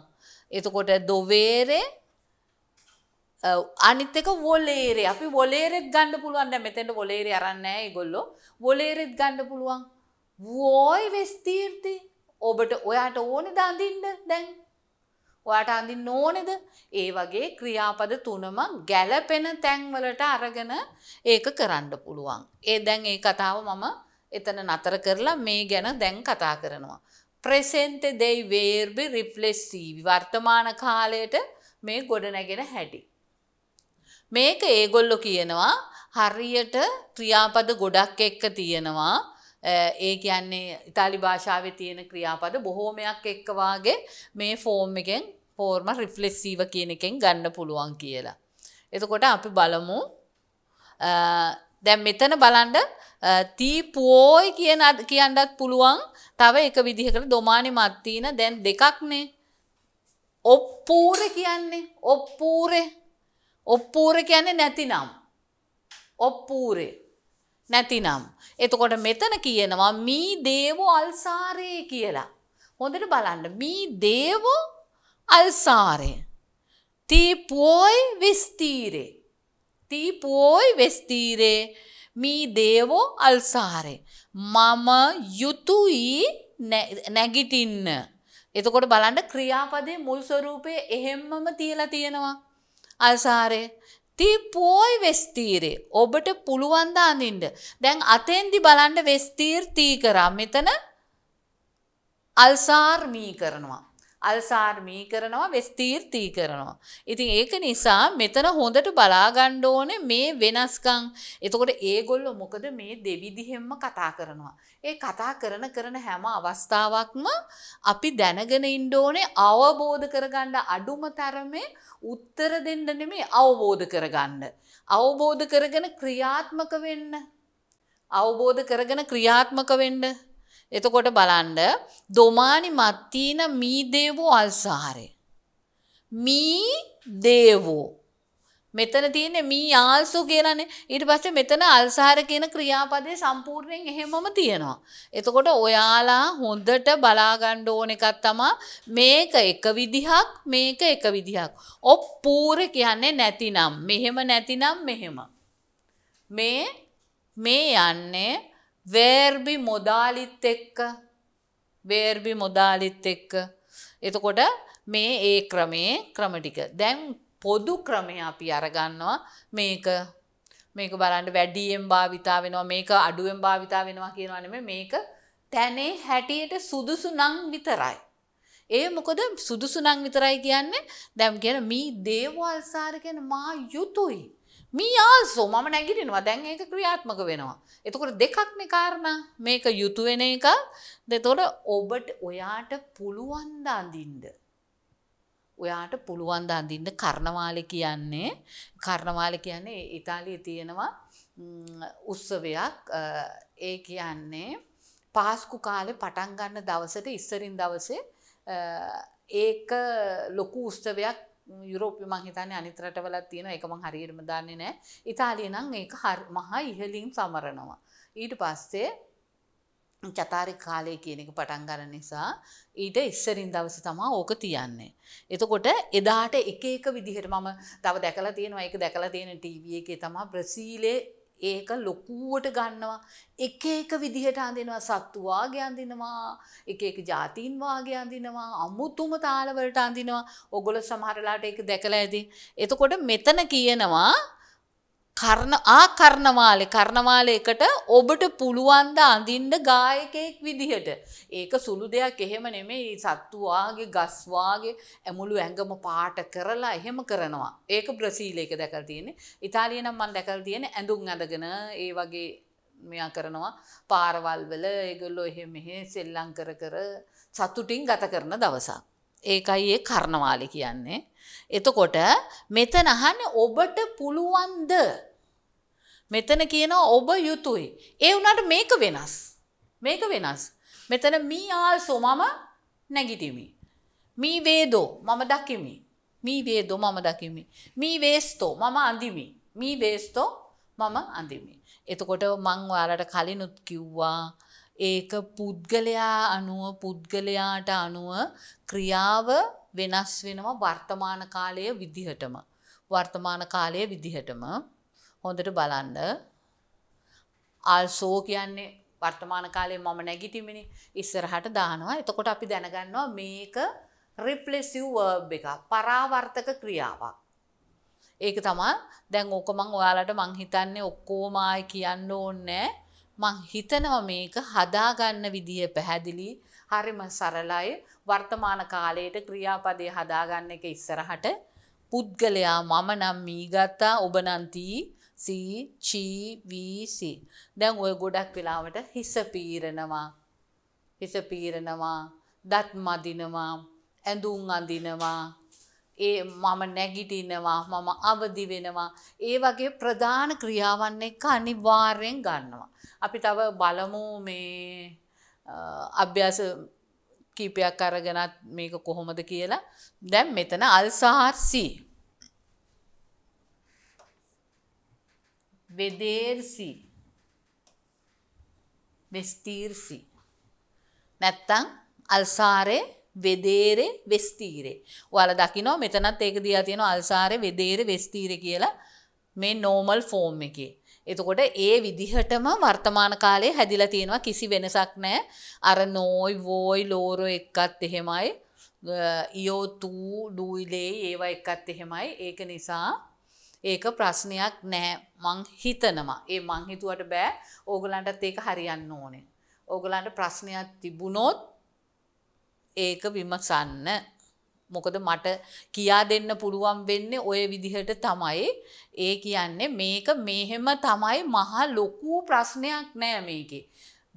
එතකොට දොවේරේ අනිත්තක වොලේරේ අපි වොලේරෙත් ගණඩ පුළුවන් මෙතැට වොලේරේ අරන්නෑ ගොල්ලො වොලේරෙත් ගණ්ඩ පුළුවන් වෝයි වෙස්තීර්ති ඔබට ඔයාට ඕනෙ දඳින්ට දැන් ඔයාට අඳි නෝනෙද ඒ වගේ ක්‍රියාපද තුනම ගැලපෙන තැන්වලට අරගෙන ඒක කරන්න පුළුවන් ඒ දැන් ඒ කතාව මම එතන නතර කරලා මේ ගැන දැන් කතා කරනවා ප්‍රසෙන්ත දෙයි වේර්බි රිප්ලෙස්සීවි වර්තමාන කාලයට මේ ගොඩනැගෙන හැටි. මේක ඒගොල්ලො කියනවා හරියට ක්‍රියාපද ගොඩක් එක්ක තියෙනවා ඒ කියන්නේ ඉතාලි භාෂාවේ තියෙන ක්‍රියාපද බොහෝමයක් එක්කවාගේ මේ ෆෝම් එකෙන් පෝර්ම රිෆ්ලෙස්සීව කියන එකෙන් ගන්න පුළුවන් කියලා. එතකොට අපි බලමු e, දැන් මෙතන බලන්ඩ තීපෝයි කියන කියන්නත් පුළුවන් තව එක විදිහකට දොමානි මත්තිීන දැන් දෙකක්නේ ඔප්පූර කියන්නේ ඔප්පූරේ ඔප්පූර කියන්නේ නැතිනම් ඔප්පූරේ නැතිනම් එතකොට මෙතන කියනවා මී දේවෝ අල්සාරයේ කියලා හොඳට බලන්න මී දේවෝ අල්සාරය තීපෝයි විස්තීරේ තීපෝයි වෙස්තීරේ මී දේවෝ අල්සාරේ. මම යුතුයි නැගිටින්න. එතකොට බලන්න ක්‍රියාපදේ මුල් ස්වරූපයේ එහෙම්මම තියලා තියෙනවා. අල්සාරේ තී පෝයි වෙස්තීරේ ඔබට පුළුවන් ද අඳින්න. දැන් අතෙන්දි බලන්න වෙස්තීර් තී කරා. මෙතන අල්සාර් මී කරනවා. අල්සාර්මී කරනවා වෙස්තීර්තී කරනවා. ඉතින් ඒක නිසා මෙතන හොඳට බලාගණ්ඩ ඕනේ මේ වෙනස්කං. එතකොට ඒගොල්ලො මොකද මේ දෙවිදිහෙම්ම කතා කරනවා. ඒ කතා කරන කරන හැම අවස්ථාවක්ම අපි දැනගෙන ඉන්ඩෝනේ අවබෝධ කරගණ්ඩ අඩුම තරමේ උත්තර දෙන්නන මේ අවබෝධ කරගන්න. අවබෝධ කරගෙන ක්‍රියාත්මක වෙන්න. අවබෝධ කරගෙන ක්‍රියාත්මක වෙන්න. එතකොට බලන්ඩ දොමානි මත්තිීන මීදේවෝ අල්සාහරේ. මී දේවෝ. මෙතන තියෙන මී ආල්සු කියලනේ ඊට පස්සේ මෙතන අල්සාහර කියන ක්‍රියාපදේ සම්පූර්ණයෙන් එහෙමම තියෙනවා. එතකොට ඔයාලා හොඳට බලාගන්න ඕන එකක් තමයි මේක එක විදිහක් මේක එක විදිහක්. ඔප්පූර කියන්නේ නැතිනම් මෙහෙම නැතිනම් මෙහෙම. මේ මේ යන්නේ වේර්බි මොදාලිත් එක්ක වේර්බි මොදාලිත් එක්ක එතකොට මේ ඒ ක්‍රමේ ක්‍රම ටික දැන් පොදු ක්‍රමය අපි අරගන්නවා මේක මේක බලන්න වැඩියෙන් භාවිතා වෙනවා මේක අඩුවෙන් භාවිතා වෙනවා කියනවා නෙමෙයි මේක තැනේ හැටියට සුදුසු නම් විතරයි ඒ මොකද සුදුසු නම් විතරයි කියන්නේ දැන් කියන මේ දේවල් සාර කියන මා යුතුයි මී ආල්සෝ මම නැගිටිනවා දැන් ඒක ක්‍රියාත්මක වෙනවා. එතකොට දෙකක්න කාරණ මේක යුතුවෙන එක දෙතොට ඔබට ඔයාට පුළුවන්ද අඳින්ද. ඔයාට පුළුවන්ද අඳින්ද කරණවාල කියන්නේ කරණවාල කියන්නේ ඉතාලිය තියෙනවා උත්සවයක් ඒ කියන්නේ පාස්කු කාලෙ පටන්ගන්න දවසට ඉස්සරින් දවසේ ඒක ලොකු උස්තවයක් යුරෝපය මහිතන අනිත රටවලත් තියෙන එකම හරිරම දන්නේ නෑ ඉතාලිය නම් ඒක හර් මහා ඉහලින් සමරනවා. ඊට පස්සේ චතාරි කාලය කියන එක පටන් ගන්න නිසා ඊට ඉස්සරින් දවස තමා ඕක තියන්නේ. එතකොට එදාට එක එක විදිහට මම තව දැකලා තියෙනවා එක දැකලා තියෙන ටීවිය එකේ තමා බ්‍රසීලේ ඒක ලොකුවට ගන්නවා එක එක විදිහට අඳිනවා සත්තු වාගේ අඳිනවා එක එක જાතීන් වාගේ අඳිනවා අමුතුම තාලවලට අඳිනවා ඔගොල්ලෝ සමහරලාට ඒක දැකලා ඇති එතකොට මෙතන කියනවා කර්ණ ආ කර්ණමාලේ කර්ණමාලයකට ඔබට පුළුවන් ද අඳින්න ගායකයෙක් විදිහට. ඒක සුළු දෙයක් එහෙම නෙමෙයි සත්තු වාගේ ගස් වාගේ ඇමුළු ඇඟම පාට කරලා එහෙම කරනවා. ඒක බ්‍රසීලයක දැකලා තියෙන්නේ. ඉතාලිය නම් මම දැකලා තියෙන්නේ ඇඳුම් අඳගෙන ඒ වගේ මෙයා කරනවා. පාරවල් වල ඒගොල්ලෝ එහෙම මෙහෙ සෙල්ලම් කර කර සතුටින් ගත කරන දවසක්. ඒකයි ඒ කර්ණමාලේ කියන්නේ. එතකොට මෙතන අහන්නේ ඔබට පුළුවන්ද මෙතන කියනවා ඔබ යුතුයි. ඒ වුණාට මේක වෙනස්. මේක වෙනස්. මෙතන මී ආල්සෝ මම නැගිටිමි. මී වේදෝ මම දකිමි. මී වේදෝ මම දකිමි. මී වේස්තෝ මම අඳිමි. මී වේස්තෝ මම අඳිමි. එතකොට මං ඔයාලට කලිනුත් කිව්වා ඒක පුද්ගලයා අනුව පුද්ගලයාට අනුව ක්‍රියාව වෙනස් වෙනවා වර්තමාන කාලයේ විදිහටම. වර්තමාන කාලයේ විදිහටම හොඳට බලන්ඩ අල්සෝ කියන්නේ වර්තමාන කාලේ මම නැගිටිමිනි ඉස්සරහට දානවා එතකොට අපි දැනගන්නවා මේක රිප්ලෙසිව් වර්බ් එක පරාවර්තක ක්‍රියාවක්. ඒක තමා දැන් ඕක මං ඔයාලට මං හිතන්නේ ඔක්කෝමයි කියන්න ඕන්නෑ මං හිතනවා මේක හදාගන්න විදිහ පැහැදිලි හරිම සරලයි වර්තමාන කාලයට ක්‍රියාපදය හදාගන්න එක ඉස්සරහට පුද්ගලයා මම නම් මීගත්තා ඔබනන්තී සී චීවීසි. දැන් ඔය ගොඩක් වෙලාවට හිස පීරනවා. හිස පීරනවා, දත් මදිනවා, ඇඳුම් අඳිනවා. ඒ මම නැගිටිනවා, මම අවදි වෙනවා. ඒ වගේ ප්‍රධාන ක්‍රියාවන් එක්ක අනිවාර්යෙන් ගන්නවා. අපි තව බලමු මේ අභ්‍යාස කීපයක් අරගෙනත් මේක කොහොමද කියලා. දැන් මෙතන අල්සාර්සී වෙදේර්සි වෙස්තීර්සි නැත්තම් අල්සාරේ වෙදේරේ වෙස්තීරේ ඔයාලා දකිනවා මෙතනත් ඒක දීලා තියෙනවා අල්සාරේ වෙදේරේ වෙස්තීරේ කියලා මේ නෝමල් ෆෝම් එකේ එතකොට ඒ විදිහටම වර්තමාන කාලේ හැදිලා තියෙනවා කිසි වෙනසක් නැහැ. අර නෝයි වෝයි ලෝරෝ එක්කත් එහෙමයි. යෝ තු ඩුයිලේ ඒවා එක්කත් එහෙමයි. ඒක නිසා ඒක ප්‍රශ්නයක් නෑ මං හිතනවා. ඒ මං හිතුවට බෑ ඕගලන්ටත් ඒක හරියන්න ඕනේ. ඕගලන්ට ප්‍රශ්නයක් තිබුණොත් ඒක විමසන්න. මොකද මට කියා දෙන්න පුළුවන් වෙන්නේ ඔය විදිහට තමයි ඒ කියන්නේ මේක මේහෙම තමයි මහා ලොකු ප්‍රශ්නයක් නෑ මේකේ.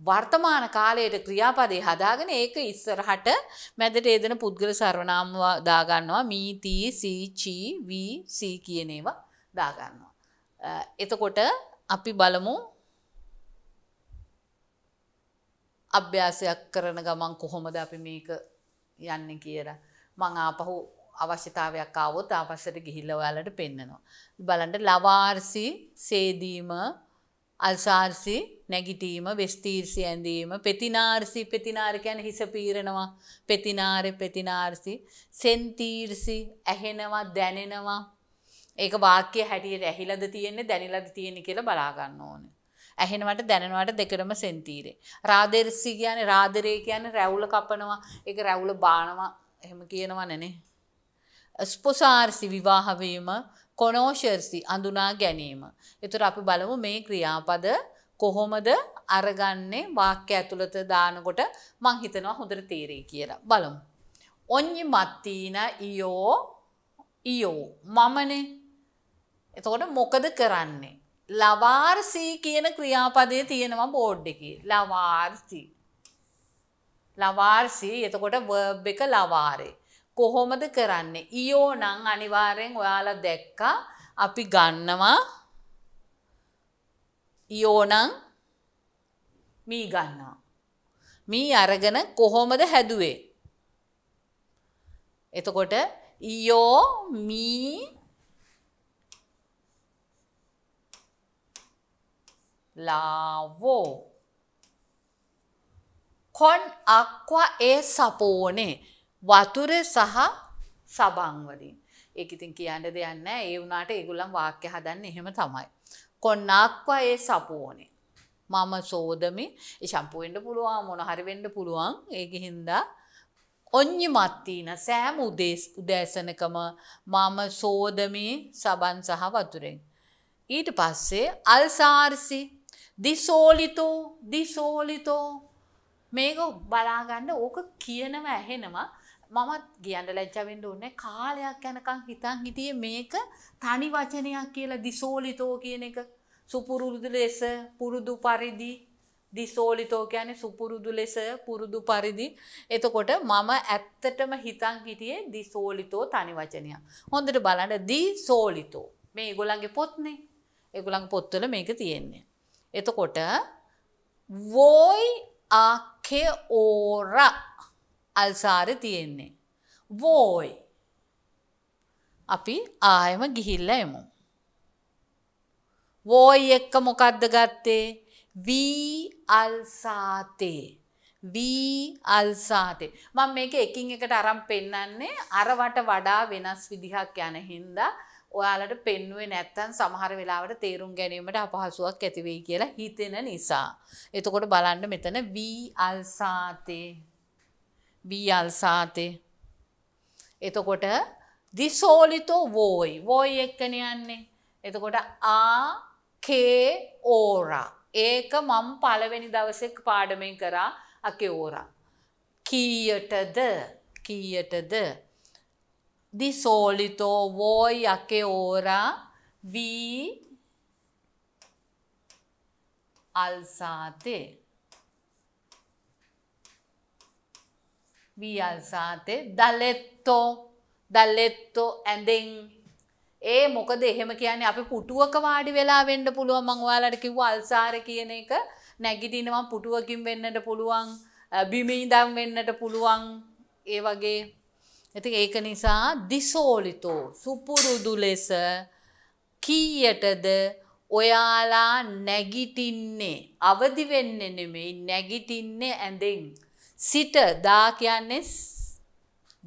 වර්තමාන කාලයට ක්‍රියාපදේ හදාගෙන ඒක ඉස්සරහට මැදට ඒදෙන පුද්ගල සර්වනාම දාගන්නවා මීතී සීචී වී සී කියනේවා දාගන්නවා. එතකොට අපි බලමු අභ්‍යාසයක් කරන ගමන් කොහොමද අපි මේක යන්න කියලා. මං ආපහු අවශ්‍යතාවයක් ආවොත් ආපස්සට ගිහිල්ලා ඔයාලට පෙන්නනවා. බලන්න ලවාර්සි, සේදීම, අල්සාර්සි, නැගිටීම, වෙස්තීර්සි ඇඳීම, පෙතිනාර්සි, පෙතිනාර කියන්නේ හිස පීරනවා. පෙතිනාරේ පෙතිනාර්සි, සෙන්තීර්සි ඇහෙනවා, දැනෙනවා. ඒක වාක්‍ය හැටියට ඇහිලද තියෙන්නේ දැනිලද තියෙන්නේ කියලා බලාගන්න ඕන. ඇහෙනවට දැනනවට දෙකටම සෙන්තීරේ. රාදෙර්සි කියන්නේ රාදරේ කියන්නේ රැවුල කපනවා. ඒක රැවුල බානවා. එහෙම කියනවා නනේ. ස්පොසාර්සි විවාහ වීම, කොනෝෂර්සි අඳුනා ගැනීම. ඒතර අපි බලමු මේ ක්‍රියාපද කොහොමද අරගන්නේ වාක්‍ය ඇතුළත දානකොට මං හිතනවා හොඳට තේරෙයි කියලා. බලමු. ඔඤ්ඤි මත්තින ඉයෝ ඉයෝ මමනේ එතකොට මොකද කරන්නේ. ලවාර්සී කියන ක්‍රියාපදය තියෙනවා බෝඩ් එක ලවාර්සි. ලවාර්සී එතකොට වර්බ් එක ලවාරේ. කොහොමද කරන්නේ. ඊෝ නං අනිවාරයෙන් ඔයාලා දැක්කා අපි ගන්නවා ඊෝනං මී ගන්නවා. මී අරගෙන කොහොමද හැදුවේ. එතකොට ඊෝ මී ලාවෝ කොන් අක්වා ඒ සපෝනේ වතුර සහ සබංවලින් ඒක ඉතින් කියන්න දෙයන්න ඒ වුණට ඒගුලම් වාක්‍ය හදන්න එහෙම තමයි. කොන්නාක්වා ඒ සපෝනේ. මම සෝදමි ශම්පුුවෙන්ට පුළුවන් මොන හරිවෙන්ඩ පුළුවන් ඒක හින්දා ඔ්්‍ය මත්තිීන සෑම උදේස් උදෑසනකම මම සෝදමී සබන් සහ වතුරෙන්. ඊට පස්සේ අල්සාර්සි දිසෝලිතෝ දිසෝලිතෝ මේක බලාගන්න ඕක කියනව ඇහෙනවා මමත් කියන්න ලැජ්ජවෙන්ඩ ඕන්න කාලයක් යැනකං හිතන් හිටිය මේක තනි වචනයක් කියලා දිසෝලිතෝ කියන එක සුපුරුදු ලෙස පුරුදු පරිදි දිසෝලිතෝ කියන්නේ සුපුරුදු ලෙස පුරුදු පරිදි එතකොට මම ඇත්තටම හිතන් හිටියේ දිසෝලිතෝ තනි වචනයක් හොඳට බලන්න දිසෝලිතෝ මේ ඒගොලන්ගේ පොත්නේ ඒගොලන් පොත්වල මේක තියෙන්නේ එතකොට වෝයි ආකේ ඕර අල්සාරය තියෙන්නේ. වෝයි අපි ආයම ගිහිල්ල එමු. වෝයි එක්ක මොකක්ද ගත්තේ වී අල්සාතේ වී අල්සාතේ මං මේක එකින් එකට අරම් පෙන්නන්නේ අරවට වඩා වෙනස් විදිහක් යන හින්දා ඔයාලට පෙන්ුවේ නැත්තන් සමහර වෙලාවට තේරුම් ගැනීමට අපහසුවක් ඇතිවේ කියලා හිතෙන නිසා. එතකොට බලන්න මෙතන වී අල්සාතේ වී අල්සාතේ. එතකොට දිසෝලිතෝ වෝයි වෝයි එක්කන යන්නේ. එතකොට ආකේ ඕරා. ඒක මම පළවෙනි දවසෙක් පාඩමෙන් කරා අකේ ඕරා. කීයටද කීයටද di solito, voi a che ora vi alzate. Vi alzate da letto. Da letto and then ඒ මොකද එහෙම කියන්නේ අපි පුටුවක වාඩි වෙලා වෙන්න පුළුවන් මම ඔයාලට කිව්වා අල්සාර කියන එක නැගිටිනවා පුටුවකින් වෙන්නට පුළුවන් බිමින්දම් වෙන්නට පුළුවන් ඒ වගේ ඇති ඒක නිසා දිසෝලිතෝ සුපුරුදු ලෙස කීයටද ඔයාලා නැගිටින්නේ අවදි වෙන්න නෙමෙයි නැගිටින්නේ ඇඳෙන් සිට දා කියන්නේ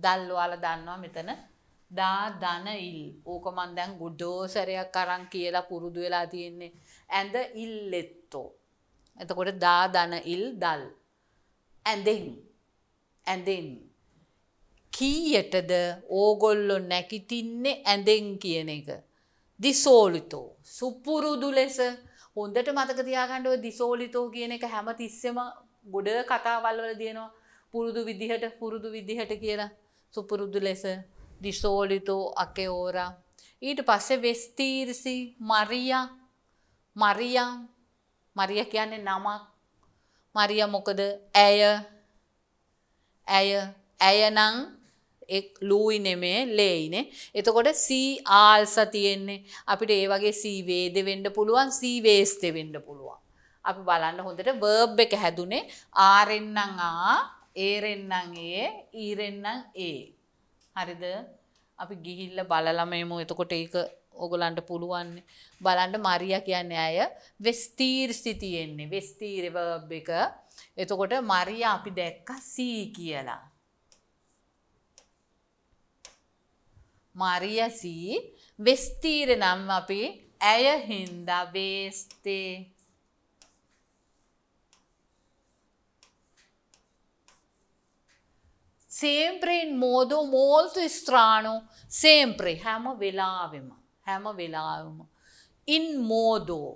දල් ඔයාලා දන්නවා මෙතන දා දන ඉල් ඕක මන් දැන් ගොඩෝසරයක් අරන් කියලා පුරුදු වෙලා තියෙන්නේ ඇඳ ඉල්ලෙත්තෝ එතකොට දා දන ඉල් දල් ඇඳෙන් ඇඳෙන් කීයටද ඕගොල්ලො නැකිතින්නේ ඇඳෙන් කියන එක. දිසෝලිතෝ. සුප්පුරුදු ලෙස හොන්දට මතක තියාගණ්ඩුව දිසෝලිතෝ කියන එක හැම තිස්සෙම ගොඩ කතාවල්වල දයනවා පුරුදු විදිහට පුරුදු විදිහට කියලා සුපුරුදු ලෙස දිසෝලිතෝ අකෙෝරා. ඊට පස්සෙ වෙස්තීර්සි මරියා මරියම් මරිය කියන්නේ නමක් මරිය මොකද ඇය ඇය ඇයනං ලූයි නෙමේ ලේයිනේ. එතකොට සීආල්ස තියෙන්නේ. අපිට ඒ වගේ සීවේද වෙන්ඩ පුළුවන් සීවේස්ත වෙන්ඩ පුළුවන්. අපි බලන්න හොඳට වර්බ් එක හැදුනේ ආරෙන්න්නං ආ ඒරෙන්න්නං ඒ ඊරෙන්න්නං ඒ. හරිද අපි ගිහිල්ල බලලමයමු එතකොට ඒක ඔගොලන්ට පුළුවන් බලන්ට මරිය කියන්න අය වෙස්තීර් ස්තිතියෙන්නේ වෙස්තීරවබ් එක එතකොට මරිය අපි දැක්ක සී කියලා. മറിയസി വെസ്തീരനം අපි ඇය හින්දා වේස්තේ සේම්ප්‍රයෙන් මෝදෝ මෝල්තු ස්ත්‍රාණු සේම්ප්‍රේ හැම වෙලාවෙම හැම වෙලාවම ඉන් මෝදෝ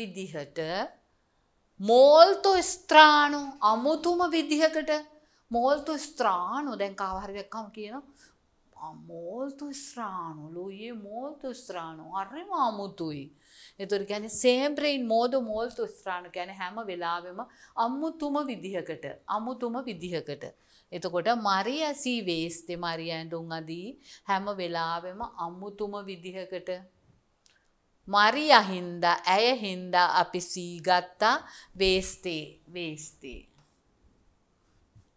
විදිහට මෝල්තු ස්ත්‍රාණු අමුතුම විදිහකට මෝල්තු ස්ත්‍රාණු දැන් කාවහරදක්කම් කියනවා අමෝල්තු ස්්‍රාණු ලුයේ මෝල්තු ස්්‍රාණු අර්රම අමුතුයි. එතුර ගැන සේම්බ්‍රයින් මෝද මෝල්තු ස්්‍රාණු ගැන හැම වෙලාවෙම අම්මුතුම විදිහකට අමුතුම විදිහකට. එතකොට මරි ඇසී වේස්තේ මරි ඇඳුම් අදී හැම වෙලාවෙම අම්මුතුම විදිහකට. මරි අහින්ද ඇය හින්දා අපි සීගත්තා වේස්තේ වේස්තේ.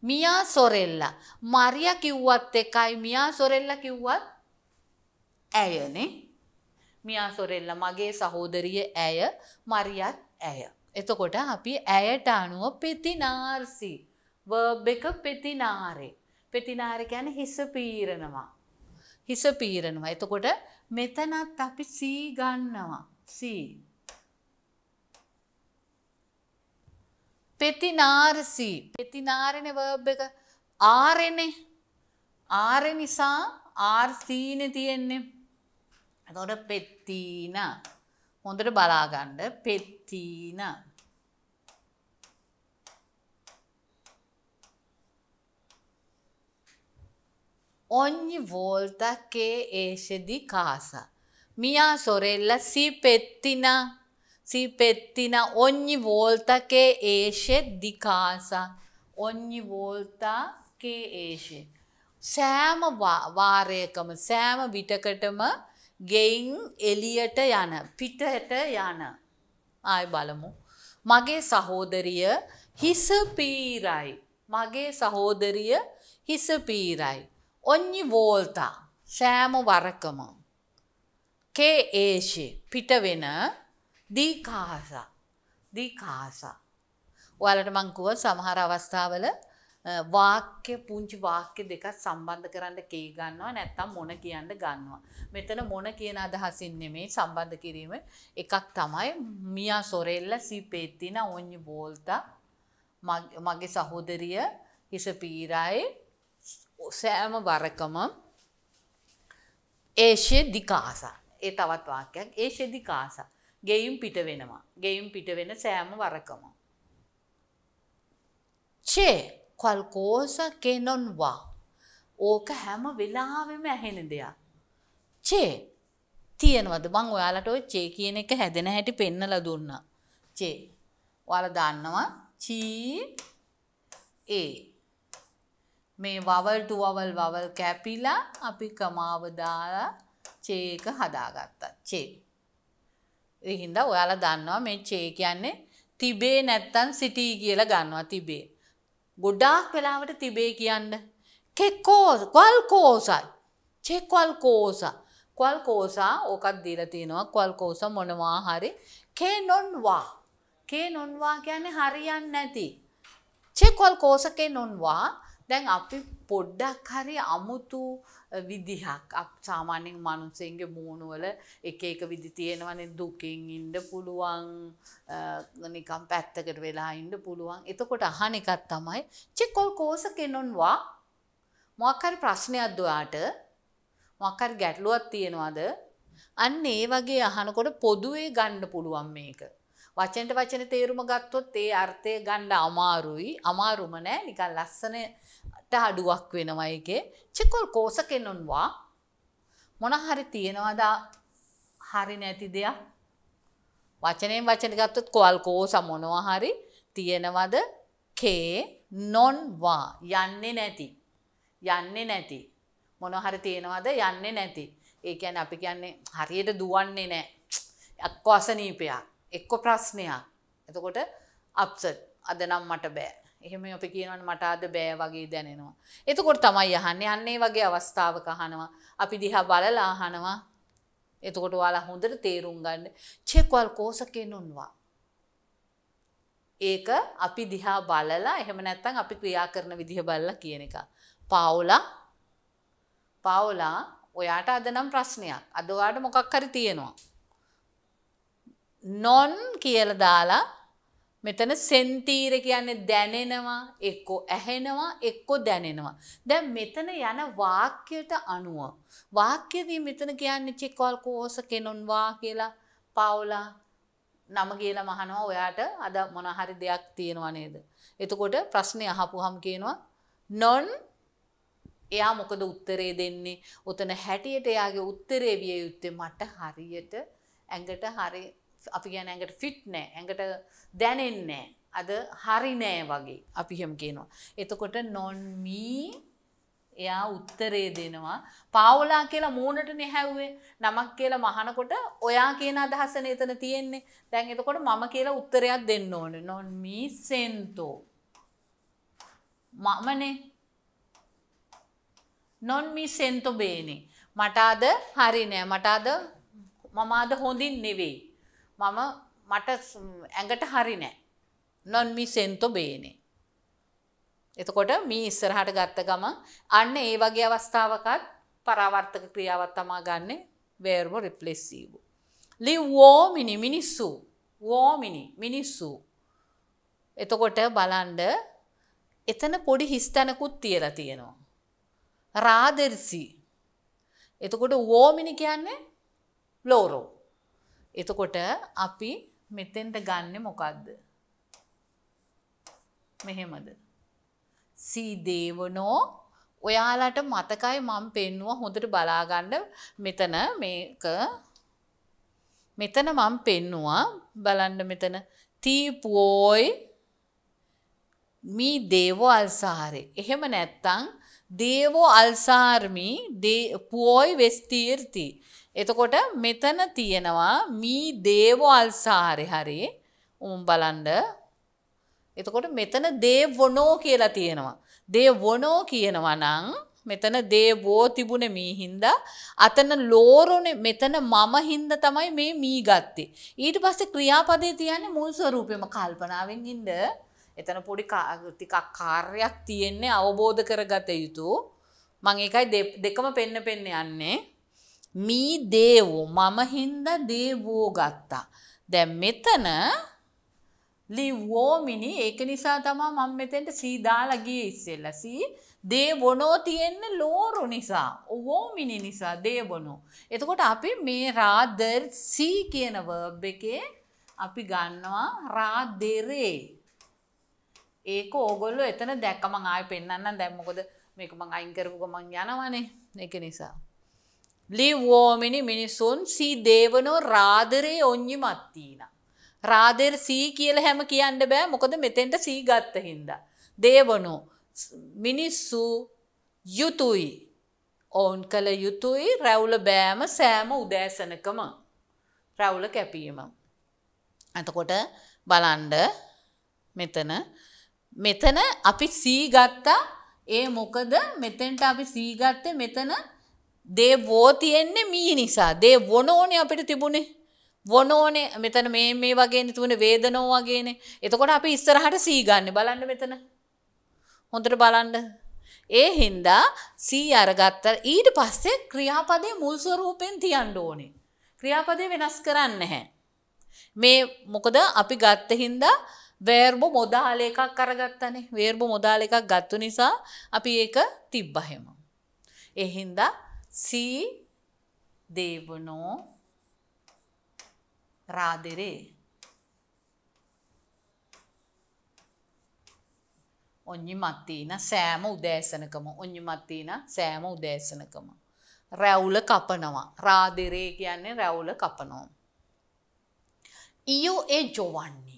මියා සොරෙල්ලා. මරියා කිව්වත් එකයි මියා සොරෙල්ලා කිව්වත් ඇයනේ. මියා සොරෙල්ලා මගේ සහෝදරිය ඇය, මරියත් ඇය. එතකොට අපි ඇයට අනුව පෙතිනාර්සි. verb එක පෙතිනාරේ. පෙතිනාරේ කියන්නේ හිස පීරනවා. හිස පීරනවා. එතකොට මෙතනත් අපි සී ගන්නවා. සී පෙතිනාරසී පෙතිනාරණ වර්බ් එක ආරෙනේ ආර නිසා ආර්සීන තියෙන්නේ එතකොට පෙත්තින හොඳට බලාගන්න පෙත්තින ogni volta che esce di casa mia sorella si pettina si pettina ogni volta che esce di casa. Ogni volta che esce. සෑම වාරයකම සෑම විටකටම ගෙයින් එලියට යන පිටට යන ආය බලමු මගේ සහෝදරිය හිස පීරයි මගේ සහෝදරිය හිස පීරයි ඔන්නි වෝල්තා සෑම වරකම කේ ඒෂි පිට වෙන දීකාහසා දීකාසා ඔයාලට මං කිව්ව සමහර අවස්ථාවල වාක්‍ය පුංචි වාක්‍ය දෙකක් සම්බන්ධ කරන්න කී ගන්නවා නැත්තම් මොන කියන්න ගන්නවා. මෙතන මොන කියන අදහසින් නෙමෙයි සම්බන්ධ කිරීම එකක් තමයි මියා සොරෙල්ලා සිපෙත්තින ඔඤ්ඤ බෝල්තා මගේ සහෝදරිය හිස පීරායි සෑම වරකම ඒෂේ දිකාසා. ඒ තවත් වාක්‍යයක් ඒෂේ දිකාසා. ගෙයිම් පිට වෙනවා. ගෙයිම් පිට වෙන සෑම වරකම. චේ qualcosa che non va. ඕක හැම වෙලාවෙම ඇහෙන දෙයක්. චේ තියෙනවද මං ඔයාලට ඔය චේ කියන එක හැදෙන හැටි පෙන්නලා දුන්නා. චේ. ඔයාලා දන්නවා චී ඒ මේ වවල් ටු වවල් වවල් කැපිලා අපි කමාව දාලා චේක හදාගත්තා. චේ එහින්ද ඔයාලා දන්නවා මේ චේ කියන්නේ තිබේ නැත්තම් සිටී කියලා ගන්නවා තිබේ. ගොඩාක් වෙලාවට තිබේ කියන්න. කෙකෝස කල්කෝසයි. චෙකල්කෝසා. කල්කෝසා ඕකත් දීලා තියෙනවා කල්කෝසා මොනවා හරි කේනොන්වා. කේනොන්වා කියන්නේ හරියන්නේ නැති. චෙකල්කෝසකේ නොන්වා දැන් අපි පොඩ්ඩක් හරි අමුතු විදිහක් අප සාමාන්‍යෙන් මනුසෙන්ගේ මූුණුවල එක එක විදි තියෙනවන දුකින් ඉන්ඩ පුළුවන් නිකම් පැත්තකට වෙලා ඉන්ඩ පුළුවන් එතකොට අහන එකත් තමයි චෙකොල් කෝස කෙනොන්වා මොකරි ප්‍රශ්නයක්දවාට මොකර් ගැටලුවත් තියෙනවාද අන්න ඒ වගේ අහනකොට පොදුවේ ගණ්ඩ පුළුවන් මේක වචෙන්ට වචන තේරුම ගත්තොත් ඒ අර්ථය ගණ්ඩ අමාරුයි අමාරුම නෑ නිකන් ලස්සන ඇත්ත අඩුවක් වෙනවා එකේ චිකොල් කෝසකෙන්නොන්වා මොනහරි තියෙනවාදා හරි නැති දෙයක් වචනයෙන් වචන ගත්තොත් කොල් කෝස මොනවා හරි තියෙනවද කේ නොන්වා යන්නේ නැති යන්නේ නැති මොනහරි තියෙනවද යන්නේ නැති ඒ කියන්නේ අපි කියන්නේ හරියට දුවන්නේ නැහැ අක්ක අසනීපයක් එක්ක ප්‍රශ්නයක් එතකොට අප්සෙට් අද නම් මට බෑ එහෙම ඔප කියනවන් මට අද බෑ වගේ දැනෙනවා. එතකොට තමයි යහන්නේ අන්නේ වගේ අවස්ථාවක අහනවා. අපි දිහා බලලා අහනවා. එතකොට ඔයාලා හොඳට තේරුම් ගන්න. චෙක්වල් කෝසකෙන් උන්වා. ඒක අපි දිහා බලලා එහෙම නැත්නම් අපි ක්‍රියා කරන විදිහ බලලා කියන එක. පාවුලා පාවුලා ඔයාට අද නම් ප්‍රශ්නයක්. අද ඔයාට මොකක් හරි තියෙනවා. non කියලා දාලා මෙතන සෙන්තීර කියන්නේ දැනෙනවා එක්කෝ ඇහෙනවා එක්කෝ දැනෙනවා. දැන් මෙතන යන වාක්‍යයට අනුව වාක්‍යදී මෙතන කියන්නේ චිකවල් කෝස කෙනොන්වා කියලා පාවලා නම කියලා මහනවා ඔයාට අද මොන හරි දෙයක් තියෙනවා නේද? එතකොට ප්‍රශ්නේ අහපුවහම කියනවා non එයා මොකද උත්තරේ දෙන්නේ? උතන හැටියට එයාගේ උත්තරේ විය යුත්තේ මට හරියට ඇඟට හරිය අපි ගැන ඇඟට ෆිට් නෑ ඇඟට දැනෙන්නේ අද හරි නෑ වගේ අපි හෙම කියනවා. එතකොට නොන්මී එයා උත්තරේ දෙනවා පාවලා කියලා මූණට නැහැව්වේ නමක් කියලා මහනකොට ඔයා කියන අදහසනේ එතන තියෙන්නේ. දැන් එතකොට මම කියලා උත්තරයක් දෙන්න ඕනේ. non me sento. මමනේ non me sento bene. මට අද හරි නෑ. මට අද මම අද හොඳින් නෙවෙයි. මම මට ඇඟට හරි නෑ. නොන් මි සෙන්තෝ බේනේ. එතකොට මේ ඉස්සරහට ගත්ත ගම අන්න ඒ වගේ අවස්ථාවකත් පරාවර්තක ක්‍රියාවක් තමා ගන්න වේර්ම රිප්ලෙස්සීවෝ. ලි වෝමිනි මිනිස්සු වෝමිනි මිනිස්සු. එතකොට බලන්ඩ එතන පොඩි හිස්තැනකුත් තියලා තියෙනවා. රාදර්සි එතකොට වෝමිනි කියන්නේ ලෝරෝ එතකොට අපි මෙතෙන්ට ගන්න මොකක්ද. මෙහෙමද. සීදේවනෝ ඔයාලට මතකයි මං පෙන්නුව හොඳට බලාගණ්ඩ මෙතන මේක මෙතන මං පෙන්නවා බලන්ඩ මෙතන තීපුෝයි මී දේවල් සාහරේ. එහෙම නැත්තං දේවෝ අල්සාර්මි පුෝයි වෙස්තීර්ති. එතකොට මෙතන තියෙනවා මී දේවෝ අල්සාහරි හරි උම් බලන්ඩ එතකොට මෙතන දේ වනෝ කියලා තියෙනවා. දේ වනෝ කියනවා නං මෙතන දේවෝ තිබුණ මීහින්ද අතන ලෝරුණ මෙතන මම හින්ද තමයි මේ මී ගත්තේ. ඊට පස්සේ ක්‍රියාපදේ තියන්නේ මුල් ස්වරූපයම කල්පනාවෙන් හින්ද එතන පොඩි ටිකක් කාර්යක් තියෙන්නේ අවබෝධ කරගත යුතු මං එකයි දෙකම පෙන්න පෙන්න යන්නේ මී දේවෝ මම හින්ද දේවෝ ගත්තා. දැන් මෙතන ලිවෝමිනි ඒක නිසා තමා මම මෙතෙන්ට සීදාලා ගියේ ඉස්සෙල්ලා සී දේවොනෝ තියෙන්න ලෝරු නිසා ඕමිනි නිසා දේවොනෝ එතකොට අපි මේ රාදර් සී කියන වර්බ් එකේ අපි ගන්නවා රාදෙරේ ඒක ඕගොල්ලො එතන දැක්කම ආය පෙන්න්න දැම්මකොද මේක මං අයිංකරපු ගමන් යනවනේ එක නිසා. ලිවෝමිනි මිනිසුන් සී දේවනෝ රාදරේ ඔං්ජි මත්තිීන. රාදර් සී කියල හැම කියන්න බෑ මොකද මෙතෙන්ට සී ගත්ත හින්ද. දේවනු මිනිස්සු යුතුයි ඔවුන් කළ යුතුයි රැවුල බෑම සෑම උදෑසනකම රැවුල කැපීම. ඇතකොට බලන්ඩ මෙතන මෙතන අපි සීගත්තා ඒ මොකද මෙතෙන්ට අපි සීගත්තේ මෙතන දේ වෝ තියෙන්නේ මී නිසා දේ වොනෝනේ අපිට තිබුණේ වොනෝනේ මෙතන මේ මේ වගේනේ තිබුණේ වේදනෝ වගේනේ එතකොට අපි ඉස්සරහට සී ගන්න බලන්න මෙතන හොඳට බලන්න ඒ හින්දා සී අරගත්ත ඊට පස්සේ ක්‍රියාපදේ මුල් ස්වරූපෙන් තියන්න ඕනේ ක්‍රියාපදේ වෙනස් කරන්න නැහැ මේ මොකද අපි ගත්ත හින්දා වේර්බු මොදාල එකක් කරගත්තනේ වේර්බු මොදාල එකක් ගත්තු නිසා අපි ඒක තිබ්බහෙම. එහින්දා සී දේවනෝ රාදෙරේ ඔ්ඥි මත්තිීන සෑම උදෑසනකම ඔ්ඥි මත්තිීන සෑම උදෑසනකම. රැවුල කපනවා රාදෙරේ කියන්නේ රැවුල කපනෝ. ඉයෝ ඒ ජොවන්නේ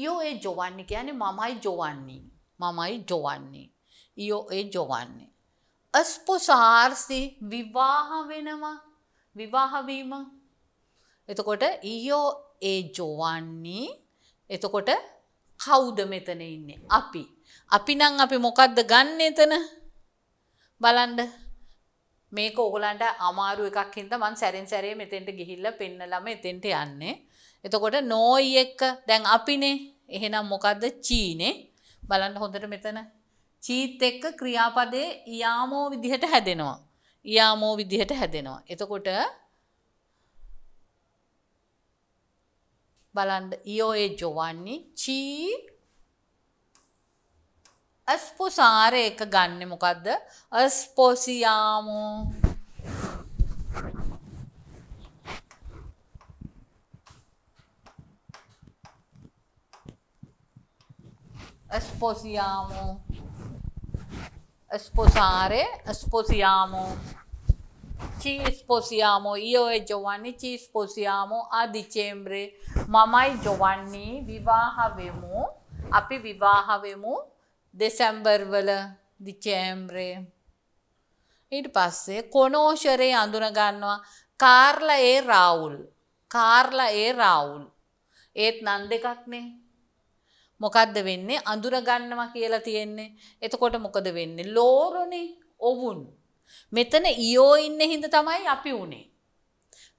io e Giovanni කියන්නේ මමයි ජොවන්නේ. මමයි ජොවන්නේ. io e Giovanni. ස්පොසාර්සි විවාහ වෙනවා. විවාහ වීම. එතකොට io e Giovanni එතකොට කවුද මෙතන ඉන්නේ? අපි. අපි නම් අපි මොකද්ද ගන්න එතන? බලන්න. මේක ඕගලන්ට අමාරු එකක් හින්දා මං සැරෙන් සැරේ මෙතෙන්ට ගිහිල්ලා පෙන්නලම එතෙන්ට යන්නේ. එතකොට නෝයි එක්ක දැන් අපිනේ එහෙනම් මොකක්ද චීනේ බලන්න හොඳට මෙතන චීත් එක්ක ක්‍රියාපදේ යාමෝ විදිහට හැදෙනවා. යාමෝ විදිහට හැදෙනවා. එතකොට බලන්න ඊෝයේ ජොවන්නේ චී අස්පොසාර එක ගන්න මොකක්ද අස්පොසියාමෝ Sposiamo. Sposare, sposiamo. Ci sposiamo. Io e Giovanni ci sposiamo a dicembre. Mamma e Giovanni විවාහවෙමු. අපි විවාහවෙමු දෙසැම්බර්වල දිචේම්බ්‍රේ. ඊට පස්සේ කොනෝෂරේ අඳුනගන්නවා කාර්ලා ඒ රාවුල්. කාර්ලා ඒ රාවුල්. ඒත් නන් දෙකක්නේ මොකද්ද වෙන්නේ අඳුර ගන්නවා කියලා තියෙන්නේ. එතකොට මොකද වෙන්නේ? ලෝරුනේ ඔවුන්. මෙතන ඊයෝ ඉන්නේ හින්ද තමයි අපි උනේ.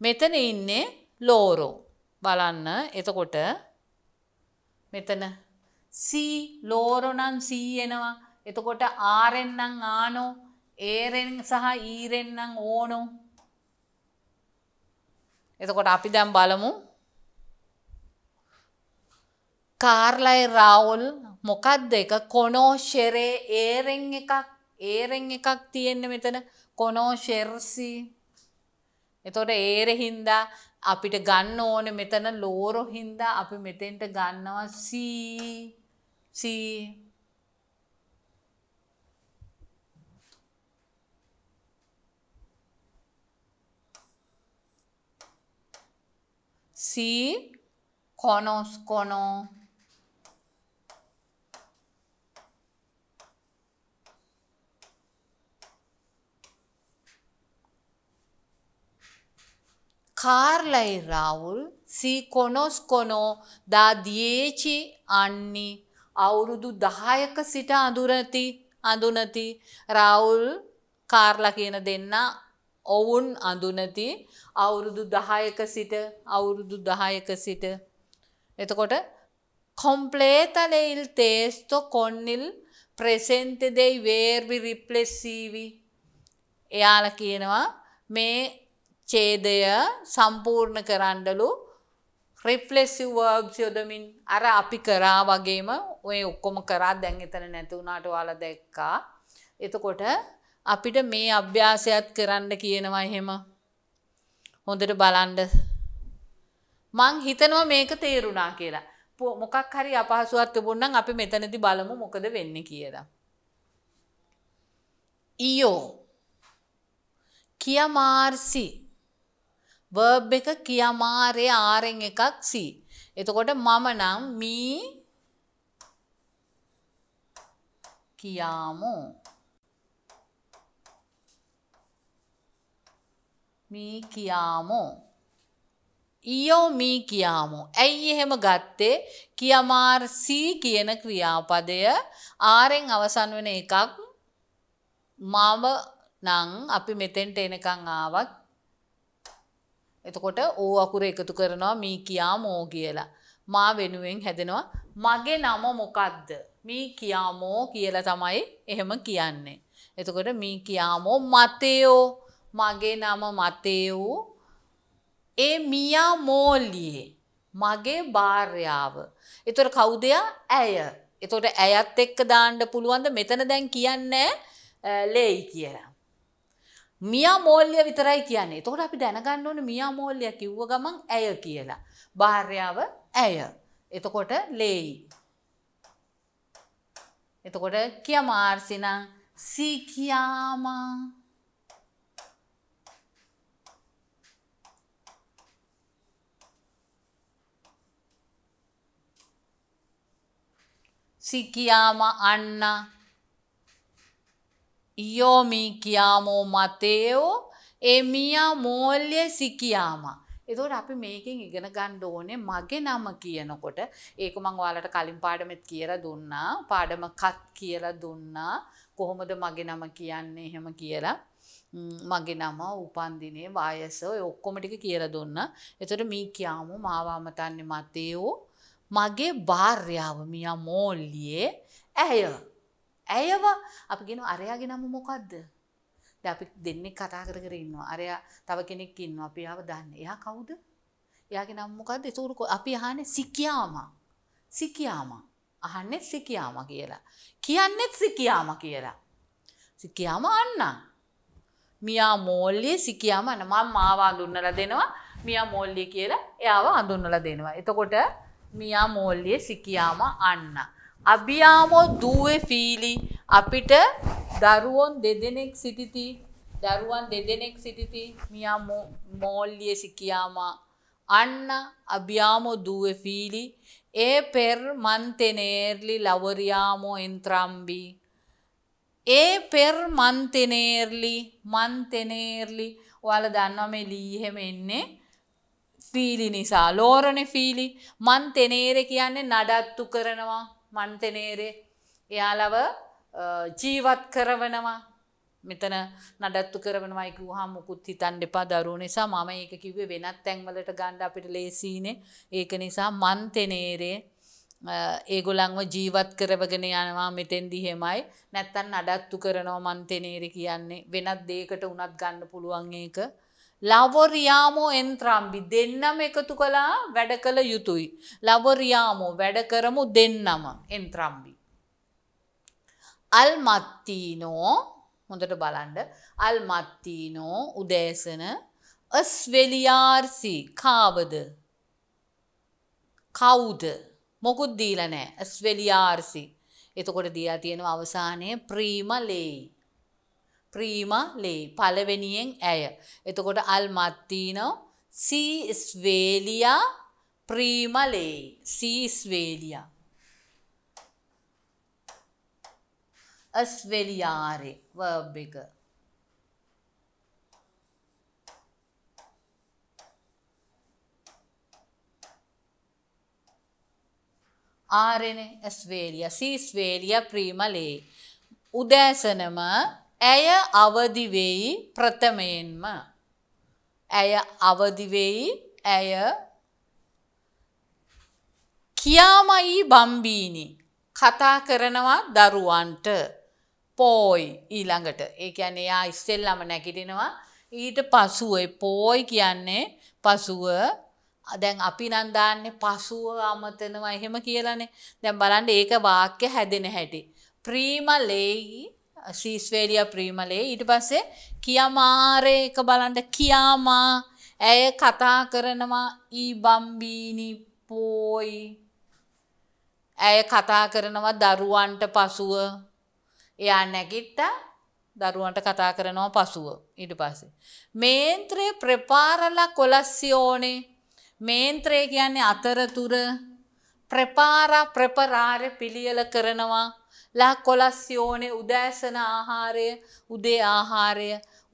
මෙතන ඉන්නේ ලෝරෝ. බලන්න එතකොට මෙතන C ලෝරෝ නම් C එනවා. එතකොට R නම් ආනෝ. A රෙන් සහ E රෙන් නම් ඕනෝ. එතකොට අපි දැන් බලමු කාර්ලයි රවුල් e මොකක්ද එක කොනෝ ශෙරේ ඒරෙන් එකක් ඒරෙන් එකක් තියෙන්න මෙතන කොනෝ ශෙර්සි එතොට ඒරෙහින්දා අපිට ගන්න ඕන මෙතන ලෝරො හින්දා අපි මෙතෙන්ට ගන්නවා සීසී සී කොනොස් කොනෝ Carlai e Raul si conoscono da 10 anni අවුරුදු 10ක සිට අඳුරති අඳුනති රාවුල් කාර්ලා කියන දෙන්න ඔවුන් අඳුනති අවුරුදු 10ක සිට අවුරුදු 10ක සිට එතකොට completa il testo con il presente dei verbi riflessivi එයාලා කියනවා මේ ඡේදය සම්පූර්ණ කරන්නලු රිෆ්ලෙක්සිව් වර්බ්ස් යොදමින් අර අපි කරා වගේම ඔය ඔක්කොම කරා දැන් එතන නැති වුණාට ඔයාලා දැක්කා. එතකොට අපිට මේ අභ්‍යාසයත් කරන්න කියනවා එහෙම. හොඳට බලන්න. මං හිතනවා මේක තේරුණා කියලා. මොකක් හරි අපහසුවක් තිබුණනම් අපි මෙතනදී බලමු මොකද වෙන්නේ කියලා. ඊයෝ කියා මාර්සි verb එක කියමාරේ R න් එකක් C. එතකොට මම නම් මී කියාමු. මී කියාමු. ඊයෝ මී කියාමු. ඇයි එහෙම ගත්තේ? කියමාර් C කියන ක්‍රියාපදය R න් අවසන් වෙන එකක් මම නම් අපි මෙතෙන්ට එනකන් ආවත් එතකොට ඕ අකුර එකතු කරනවා මී කියා මෝ කියලා. මා වෙනුවෙන් හැදෙනවා මගේ නම මොකක්ද. මී කියාමෝ කියලා තමයි එහෙම කියන්නේ. එතකොට මී කියාමෝ මතයෝ මගේ නම මතයෝ ඒ මියා මෝලියේ මගේ භාර්යාව. එතොට කෞදයා ඇය. එතොට ඇයත් එක්ක දාණ්ඩ පුළුවන්ද මෙතන දැන් කියන්නේ ලෙයි කියලා. මියා මෝල්ලිය විතරයි කියන්නේ. එතකොට අපි දැනගන්න ඕනේ මියා මෝල්ලිය කිව්ව ගමන් ඇය කියලා. භාර්යාව ඇය. එතකොට ලේයි. එතකොට කියමාර්සිනම් සී කියාමා සිකියාම අන්න ඉයෝමී කියාමෝ මතයෝ එමියා මෝල්්‍ය සිකියාමා. එදෝට අපි මේකින් ඉගෙන ගණ්ඩ ඕනේ මගේ නම කියනකොට ඒක මං වාලට කලින් පාඩමෙත් කියලා දුන්නා පාඩම කත් කියලා දුන්නා කොහොමද මගේ නම කියන්නේ එහෙම කියලා මගේ නම උපන්දිනේ වායස ඔක්කොමටික කියල දුන්න එතට මී කියාමු මාවාමතන්නේ මතයෝ මගේ භාර්යාව මිය මෝල්ලියේ ඇය ඇයව අපිගෙන අරයාගේ නම මොකක්ද ද අපි දෙන්නෙක් කතා කර කර ඉන්නවා අරයා තව කෙනෙක් ඉන්නවා අපි ආව දන්න එයා කවුද එයාගේ නම මොකද්ද ඒතකොට අපි අහන්නේ සිකියාම සිකියාම අහන්නේ සිකියාම කියලා කියන්නේ සිකියාම කියලා සිකියාම අන්න මියා මෝල්ලේ සිකියාම අන්න මම මාව අඳුන්නලා දෙනවා මියා මෝල්ලේ කියලා එයාව අඳුන්නලා දෙනවා එතකොට මියා මෝල්ලේ සිකියාම අන්න අභියාමෝ දූවේ ෆීලි අපිට දරුවොන් දෙදෙනෙක් සිටිති දරුවන් දෙදෙනෙක් සිටිති මියා මෝල්ලිය සිකියාමා අන්න අභියාමෝ දූවේ ෆීලි ඒ පෙර් මන්තෙනේර්ලි ලවරියාමෝ එන්ත්‍රම්බී ඒ පෙර් මන්තෙනේර්ලි මන්තෙනේර්ලි ඔයාල දන්නවා මේ ලී එහෙම එන්නේ ෆීලි නිසා ලෝරණ ෆීලි මන්තෙනේර කියන්නේ නඩත්තු කරනවා මන්තනේරේ එයාලව ජීවත් කරවනවා මෙතන නඩත්තු කරනවයික හා මුකුත් හිතන් දෙපා දරුව නිසා මම ඒක කිවේ වෙනත් තැන්වලට ගණ්ඩ අපිට ලේසිනේ ඒක නිසා මන්තනේරේ ඒගොලංව ජීවත් කරවගෙන යනවා මෙතෙන් දිහෙමයි නැත්තන් අඩත්තු කරනෝ මන්තනේරි කියන්නේ වෙනත් දේකට උනත් ගණ්ඩ පුළුවන් ඒක ලවොරියාමෝ එන්ත්‍රම්බි දෙන්නම එකතු කලා වැඩ කළ යුතුයි. ලවොරියාමෝ වැඩ කරමු දෙන්නම එන්ත්‍රම්බි. අල්මත්තිීනෝ හොඳට බලන්ඩ අල්මත්තිීනෝ උදේසන ස්වෙලියාර්සි කාවද කවුද මොකුත් දීලනෑ ස්වෙලියාර්සි එතකොට දීලා තියෙනව අවසානය ප්‍රීමලේයි. ප්‍රීමලේ පළවෙනියෙන් ඇය. එතකොට අල් මත්තිීනෝ සීස්වේලියා ප්‍රීමලේ සීස්වේලියා. අස්වෙලියාරේ වර්බ් එක. ආරෙන ඇස්වේලිය සීස්වේලිය ප්‍රීමලේ. උදෑසනම ඇය අවදි වෙයි ප්‍රථමයෙන්ම. ඇය අවදි වෙයි ඇය කියාමයි බම්බීනි කතා කරනවා දරුවන්ට පෝයි ඊළඟට ඒ කියන්නේ එයා ඉස්සෙල්ලම නැගිටිනවා ඊට පසුව පෝයි කියන්නේ පසුව දැන් අපි නම් දාන්නේ පසුව අමතනවා එහෙම කියලානේ දැන් බලන්න ඒක වාක්‍ය හැදෙන හැටි ප්‍රීම ලේයි ශ්‍රීස්වේලිය ප්‍රීමලේ ඊට පස්සේ කියමාරේ එක බලන්ට කියාමා ඇය කතා කරනවා ඊ බම්බීනි පෝයි ඇය කතා කරනවා දරුවන්ට පසුව එයා නැගිට්ට දරුවන්ට කතා කරනවා පසුව ඉට පස්සේ. මේන්ත්‍රයේ ප්‍රපාරල කොලස්සිෝනේ මේන්ත්‍රය කියන්නේ අතරතුර ප්‍රපාර ප්‍රපරාර පිළියල කරනවා ලා කොලස්යෝනේ උදෑසන ආහාරය උදේ ආහාරය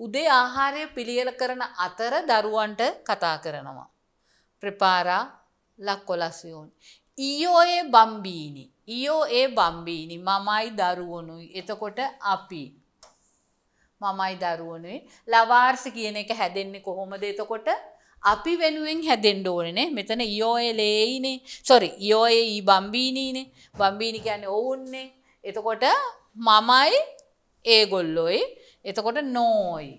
උදේ ආහාරය පිළියෙල කරන අතර දරුවන්ට කතා කරනවා. ප්‍රපාරා ලක්කොලස්යෝන්. ඊයෝ ඒ බම්බීනි. ඊයෝ ඒ බම්බීනි මමයි දරුවනුයි. එතකොට අපි. මමයි දරුවනුයි. ලවාර්ස කියන එක හැදෙන්නේ කොහොමද එතකොට අපි වෙනුවෙන් හැදෙන්ඩ ඕනනේ මෙතන යෝය ලේයිනේ සොරි යෝය ඊ බම්බීනීනේ බම්බීනි කියන්නේ ඔවුන්නේ එතකොට මමයි ඒගොල්ලොයි එතකොට නෝයි.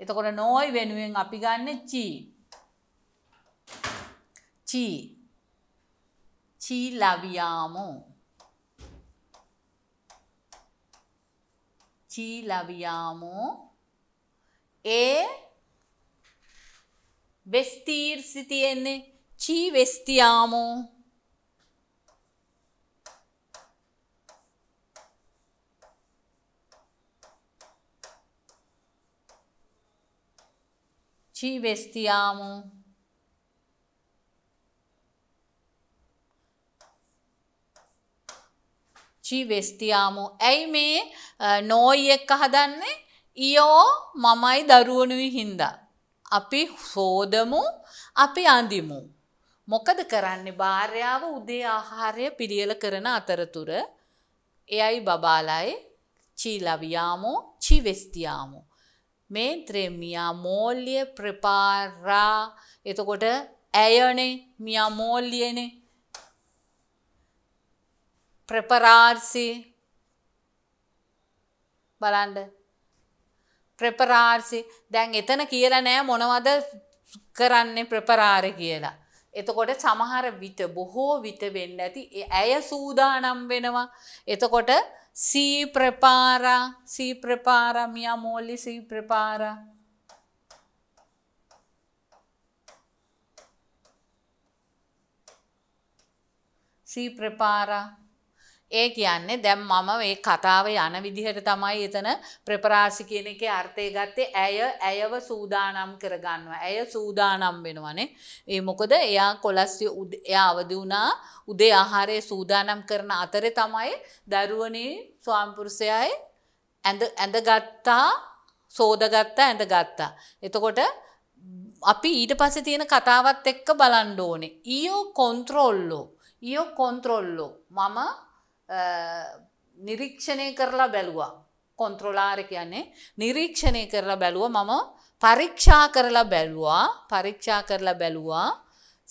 එතකොට නෝයි වෙනුවෙන් අපි ගන්න චී. චී. චී ලවියාමු. චී ලවියාමු. ඒ වෙස්තීර්සි තියෙන්නේ චී වෙස්තියාමෝ ci vestiamo. චි වෙස්තියාමු. ඇයි මේ නෝයි එක්ක හදන්නේ ඊයෝ මමයි දරුවනුයි හින්දා. අපි සෝදමු අපි අඳිමු. මොකද කරන්නේ භාර්යාව උදේ ආහාරය පිළියෙල කරන අතරතුර එයයි බබාලයි චීලවියාමෝ චිවෙස්තියාමෝ. මේ ත්‍රෙම්මියා මෝල්ලිය ප්‍රපාරා එතකොට ඇයනේ මියා මෝල්ලියනේ ප්‍රපරාර්සි බලන්ඩ ප්‍රපරාර්සි දැන් එතන කියල නෑ මොනවද කරන්නේ ප්‍රපරාර කියලා. එතකොට සමහර විට බොහෝ විට වෙන්න ඇති ඇය සූදානම් වෙනවා. එතකොට si prepara, si prepara, mia moglie si prepara. Si prepara. ඒ කියන්නේ දැම් මම ඒ කතාව යන විදිහට තමයි එතන ප්‍රපරාසි කියන එක අර්ථය ගත්තේ ඇය ඇයව සූදානම් කරගන්නවා. ඇය සූදානම් වෙනවනේ. ඒ මොකද එයා කොලස්ය එයා අවදි වුණා උදේ ආහාරය සූදානම් කරන අතරේ තමයි දරුවනේ ස්වාම්පුරුෂයයි ඇඳ ඇඳගත්තා සෝදගත්තා ඇඳගත්තා. එතකොට අපි ඊට පස්සේ තියෙන කතාවත් එක්ක බලන්න ඕනේ. ඊයෝ කොන්ට්‍රෝල්ලෝ. ඊයෝ කොන්ට්‍රෝල්ලෝ. මම නිරීක්ෂණය කරලා බැලුවා කොන්ත්‍රොලාර කියන්නේ නිරීක්ෂණය කරලා බැලුව මම පරීක්ෂා කරලා බැලුවා පරීක්ෂා කරලා බැලුවා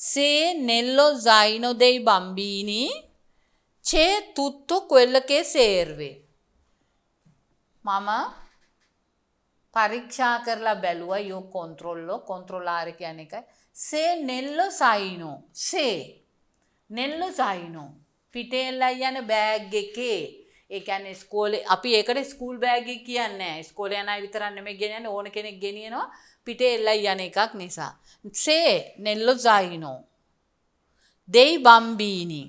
සේ නෙල්ලො සයිනො දෙයි බම්බීනි චේ තුත්තු කොල්ලකේ සේර්වේ මම පරීක්ෂා කරලා බැලුව යෝ කොන්ත්‍රොල්ලෝ කොන්ත්‍රොලාර කියන එක සේ නෙල්ලො සයිනෝ සේ නෙල්ලො සයිනෝ පිටේල්ලා යන බෑග් එකේ ඒ කියන්නේ ස්කෝලේ අපි ඒකට ස්කූල් බෑග් එක කියන්නේ ස්කෝලේ යන අය විතරක් නෙමෙයි ගෙනියන්නේ ඕන කෙනෙක් ගෙනියනවා පිටේල්ලයි යන එකක් නිසා සේ නෙල්ලෝ සයිනෝ දෙයි බම්බීනි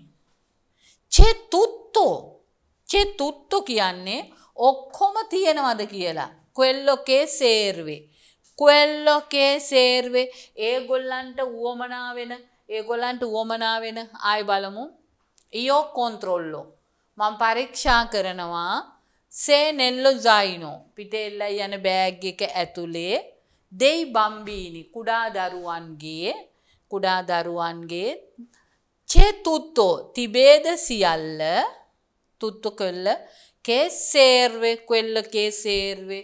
චේ තුත්තෝ චේ තුත්තෝ කියන්නේ ඔක්කොම තියෙනවද කියලා කෙල්ලොකේ සේර්වේ කෙල්ලොකේ සේර්වේ ඒගොල්ලන්ට වුවමනා වෙන ඒගොල්ලන්ට වුවමනා වෙන ආය බලමු ඉයෝ කොන්ත්‍රොල්ලෝ මං පරීක්ෂා කරනවා සේනෙල්ලො ජයිනෝ පිටෙල්ලයි යන බෑග් එක ඇතුළේ දෙයි බම්බීනි කුඩා දරුවන්ගේ කුඩා දරුවන්ගේ චේතුත්තෝ තිබේද සියල්ල තුත්තු කල්ල කේ සේර්වේ කෙල්ල කේ සේර්වේ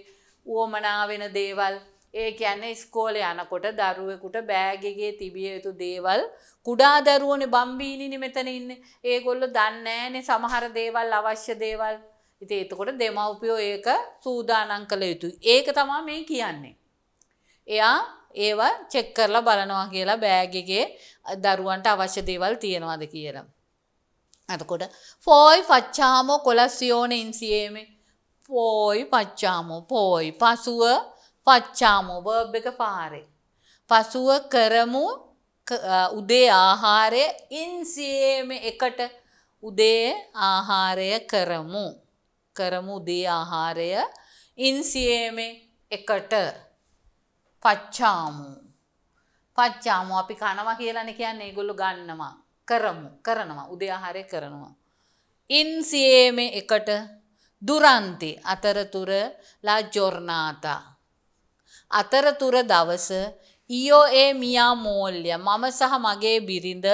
ඕමනා වෙන දේවල් ඒ කියන්නේ ස්කෝලය යනකොට දරුවෙකුට බෑගගේ තිබිය යුතු දේවල් කුඩා දරුවන බම්බීනිනි මෙතන ඉන්න ඒගොල්ල දන්නෑනේ සමහර දේවල් අවශ්‍ය දේවල් ඉති එතකොට දෙමවපියෝ ඒක සූදානං කළ යුතු. ඒක තමා මේ කියන්නේ. එයා ඒව චෙක් කරලා බලනවා කියලා බෑගගේ දරුවන්ට අවශ්‍ය දේවල් තියෙනවාද කියලා. ඇතකොට ෆෝයි පච්චාමෝ කොලස්සියෝන ඉන්සියේමේ පෝයි පච්චාමෝ පෝයි පසුව පච්චාමෝ වර්බ් එක පාරේ. පසුව කරමු උදේ ආහාරය ඉන්සියේම එකට උදේ ආහාරය කරමු. කරමු උදේ ආහාරය ඉන්සියේම එකට පච්චාමු. පච්චාමු අපි කනවා කියලානේ කියන්නේ ඒගොල්ලෝ ගන්නවා. කරමු කරනවා උදේ ආහාරය කරනවා. ඉන්සියේම එකට දුරන්ති අතරතුර ලා ජොර්නාතා අතරතුර දවස ඊෝ ඒ මියා මෝල්්‍ය මම සහ මගේ බිරිඳ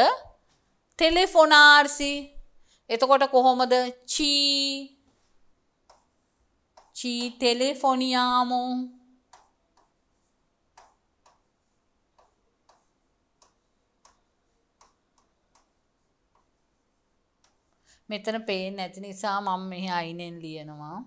ටෙලෙෆොනාර්සි එතකොට කොහොමද චී චී ටෙලෙෆොනියාමෝ මෙතන පේෙන් ඇති නිසා මම මෙහි අයිනෙන් ලියනවා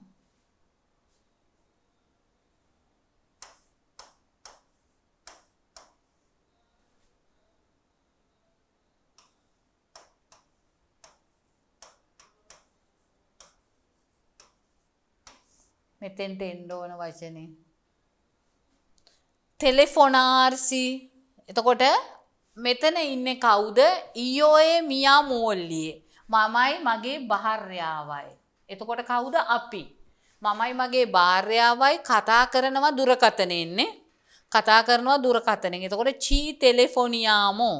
මෙතෙන්ට එන්න ඕන වචනේ. තෙලෙෆොනාර්සි එතකොට මෙතන ඉන්න කවුද ඊෝයේ මියා මෝල්ලියේ මමයි මගේ භාර්යාවයි. එතකොට කවුද අපි. මමයි මගේ භාර්යාවයි කතා කරනවා දුරකතනෙන්නේ කතා කරනවා දුරකතනෙන් එතකොට චී තෙලෙෆොනියාමෝ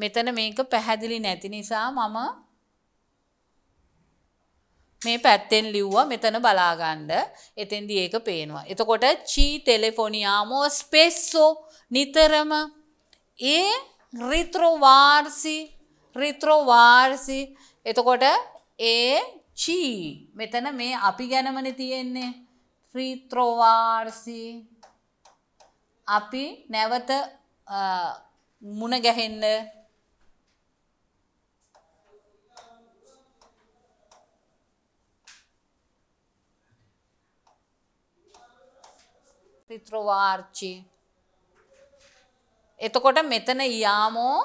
මෙතන මේක පැහැදිලි නැති නිසා මම මේ පැත්තෙන් ලිව්වා මෙතන බලාගණ්ඩ එතෙන්දි ඒක පේනවා. එතකොට චී ටෙලෙෆොනියාමෝ ස්පෙස්සෝ නිතරම ඒ රිත්‍රෝවාර්සි රිත්‍රෝවාර්සි එතකොට ඒ චී මෙතන මේ අපි ගැනමන තියෙන්නේ රිත්‍රෝවාර්සි අපි නැවත මුණ ගැහෙන්න රිත්‍රවාර්චි. එතකොට මෙතන යාමෝ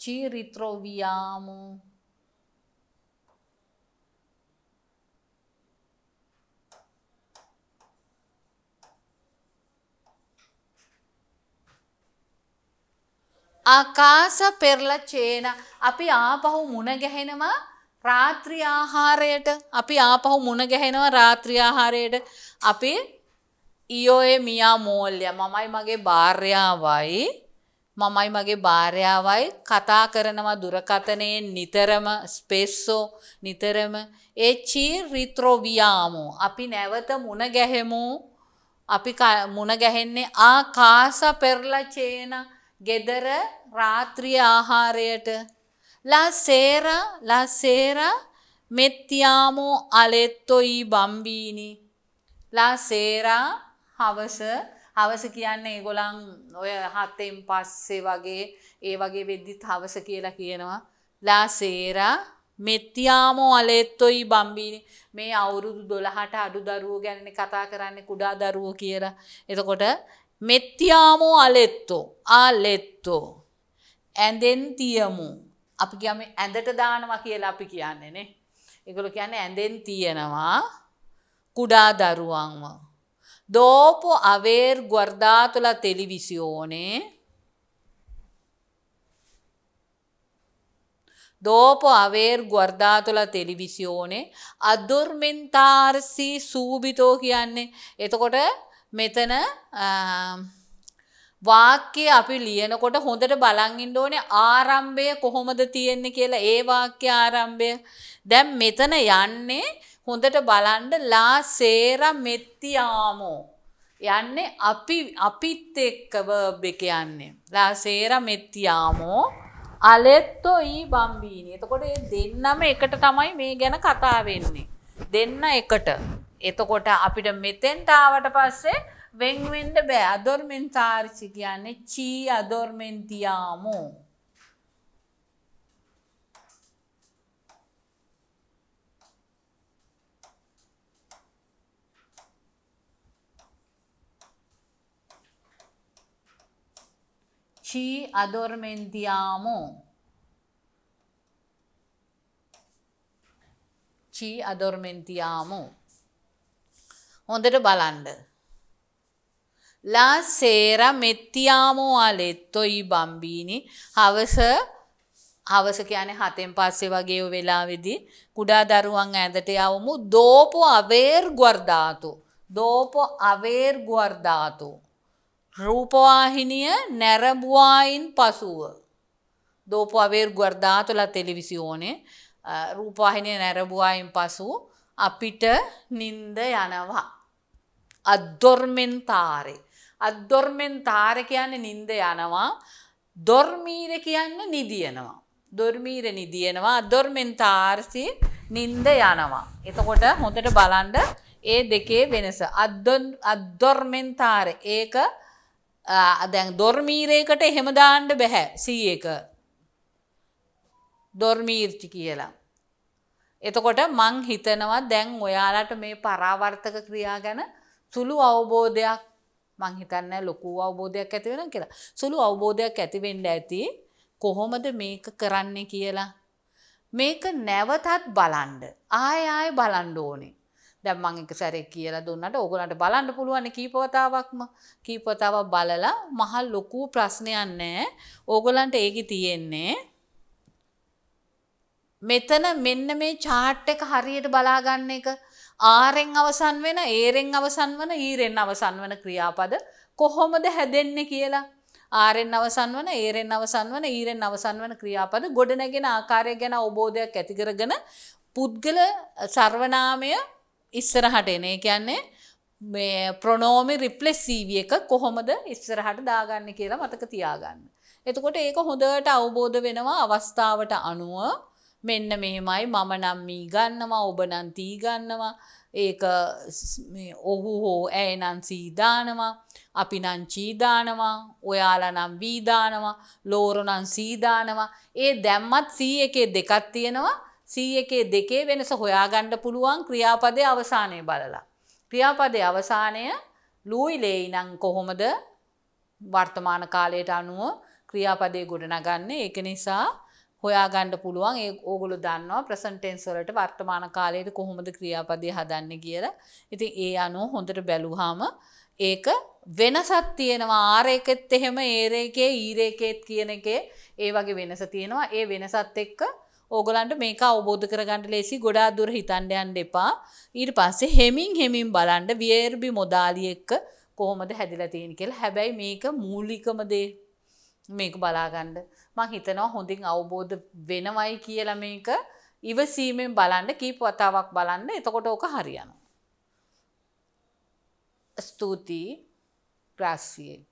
ci ritroviamo. A casa per la cena. අපි ආපහු මුණ ගැහෙනවා රාත්‍රී ආහාරයට අපි ආපහු මුණ ගැහෙනවා රාත්‍රී ආහාරයට අපේ ඊෝයේ මියා මෝල්ය මමයි මගේ භාර්යාවයි මමයි මගේ භාර්යාවයි කතා කරනවා දුරකතනයෙන් නිතරම ස්පෙස්සෝ නිතරම ඒචී e රිත්‍රෝවියාමෝ අපි නැවත මුණ ගැහෙමු අපි මුණ ගැහෙන්නේ ආකාස පෙරලා චේන ගෙදර රාත්‍රිය ආහාරයට la la sera mettiamo a letto i bambini. La sera හවස හවස කියන්නේ ඒගොලන් ඔය හතෙන් පස්සේ වගේ ඒ වගේ වෙද්දිත් හවස කියලා කියනවා. ලා සේරා මෙත්තියාමෝ අලෙත්තොයි බම්බීනි මේ අවුරුදු දොළහට අඩු දරුවෝ ගැන කතා කරන්නේ කුඩා දරුවෝ කියලා. එතකොට මෙත්තියාමෝ අලෙත්තෝ ආලෙත්තෝ ඇඳෙන් තියමු අපි කියම ඇඳට දානවා කියලා අපි කියන්නේනේ. එකළු කියන්න ඇඳෙන් තියෙනවා කුඩා දරුවන්ව. දෝපො අවේර් ගොර්ධාතුල තෙලිවිසිෝනේ දෝපො අවේර් ගොර්ධාතුල තෙලිවිසිෝනේ අදුර්මින්තාර්සි සූබිතෝ කියන්නේ එතකොට මෙතන වාක්‍ය අපි ලියනකොට හොඳට බලන් ඉන්න ඕනේ ආරම්භය කොහොමද තියෙන්නේ කියලා ඒ වාක්‍ය ආරම්භය. දැන් මෙතන යන්නේ හොඳට බලන්න ලා සේර මෙත්තියාමෝ. යන්නේ අපි අපිත් එක්ක verb එක යන්නේ. ලා සේර මෙත්තියාමෝ අලෙත්තෝ ඊ බම්බීනි. එතකොට මේ දෙන්නම එකට තමයි මේ ගැන කතා වෙන්නේ. දෙන්න එකට. එතකොට අපිට මෙතෙන්ට ආවට පස්සේ වෙන්වෙන්ඩ බෑ අදොර්මෙන් තාර්චි කියන්නේ චී අදොර්මෙන් තියාමෝ. චී අදොර්මෙන් තියාමෝ. චී අදොර්මෙන් තියාමෝ. හොඳට බලන්ඩ La sera mettiamo a letto i bambini. හවස හවස කියන්නේ හතෙන් පස්සේ වගේ වෙලාවේදී කුඩා දරුවන් ඇඳට යවමු දෝපෝ අවේර් ගුවර්ධාතු. දෝපෝ අවේර් ගුවර්ධාතු. රූපවාහිනිය නැරඹුවායින් පසුව දෝපෝ අවේර් ගුවර්ධාතුලා ටෙලිවිසියෝනේ රූපවාහිනිය නැරඹුවායින් පසු අපිට නිින්ද යනවා. අද්දොර්මෙන් තාරේ අදොර්මෙන් තාර කියන්නේ නින්ද යනවා දොර්මීර කියන්න නිදියනවා. දොර්මීර නිදියනවා අදොර්මෙන් තාර්සි නින්ද යනවා. එතකොට හොඳට බලන්ඩ ඒ දෙකේ වෙනස අදොර්මෙන්තාර ඒක දැන් දොර්මීරයකට එහෙම දාණ්ඩ බැහැ සී එක දොර්මීර්චි කියලා. එතකොට මං හිතනවා දැන් ඔයාලට මේ පරාවර්තක ක්‍රියා ගැන සුළු අවබෝධයක් මං හිතන්න ලොකු අවබෝධයක් ඇති වෙන කියලා. සුළු අවබෝධයක් ඇතිවෙන්න ඇති කොහොමද මේක කරන්නේ කියලා. මේක නැවතත් බලන්ඩ. ආය ආය බලන්ඩ ඕනේ. දැම් මං එක සැරේ කියලා දුන්නට ඕගලන්ට බලන්න පුළුවන් කීපවතාවක්ම කීපතාව බලලා මහල් ලොකු ප්‍රශ්නයක් නෑ. ඕගලන්ට ඒකි තියෙන්නේ. මෙතන මෙන්න මේ චාට් එක හරියට බලාගන්න එක ආරෙන් අවසන් වෙන ඒරෙන් අවසන් වන ඊරෙන් අවසන් වන ක්‍රියාපද කොහොමද හැදෙන්නේ කියලා. ආරෙන් අවසන් වන ඒරෙන් අවසන් වන ඊරෙන් අවසන් වන ක්‍රියාපද ගොඩනැගෙන ආකාරය ගැන අවබෝධයක් ඇතිකරගෙන පුද්ගල සර්වනාමය ඉස්සරහට එන කියන්නේ මේ ප්‍රනෝමි රිප්ලෙස්සීවිය එක කොහොමද ඉස්සරහට දාගන්න කියලා මතක තියාගන්න. එතකොට ඒක හොඳට අවබෝධ වෙනවා අවස්ථාවට අනුව මෙන්න මෙහෙමයි මම නම් මී ගන්නවා ඔබ නම් තී ගන්නවා ඒක ඔහු හෝ ඇය නම් සීදානවා අපි නම් චීදානවා ඔයාලා නම් වීදානවා ලෝරු නම් සීදානවා ඒ දැම්මත් සී එකේ දෙකක් තියෙනවා සී එකේ දෙකේ වෙනස හොයාගන්න පුළුවන් ක්‍රියාපදය අවසානය බලලා ක්‍රියාපදය අවසානය ලූයිලේ ඉනං කොහොමද වර්තමාන කාලයට අනුව ක්‍රියාපදය ගොඩනගන්න ඒක නිසා හොයාගණ්ඩ පුළුවන් ඒ ඕගුලු දන්නවා ප්‍රසන්ටෙන්න්සොලට වර්තමාන කාලයට කොහොමද ක්‍රියාපදය හදන්න කියල. ඉතින් ඒ අනුව හොඳට බැලුහාම ඒක වෙනසත් තියෙනවා ආරේකෙත් එහෙම ඒරේකේ ඊරේකේත් කියන එකේ ඒ වගේ වෙනස තියෙනවා ඒ වෙනසත් එක්ක ඕගලන්ට මේක අවබෝධ කරගන්නට ලෙසි ගොඩා දුර හිතන්ඩයන් එපා ඊට පස්සේ හෙමින් හෙමින් බලන්ඩ වියර්බි මොදාලියෙක්ක කොහොමද හැදිලා තියෙන කෙල් හැබැයි මේක මූලිකමදේ මේක බලාගණ්ඩ මං හිතනවා හොඳින් අවබෝධ වෙනවයි කියලා මේක ඉවසීමෙන් බලන්න කීප වතාවක් බලන්න එතකොට ඕක හරියනවා. ස්තුතියි ග්‍රාස්සියේ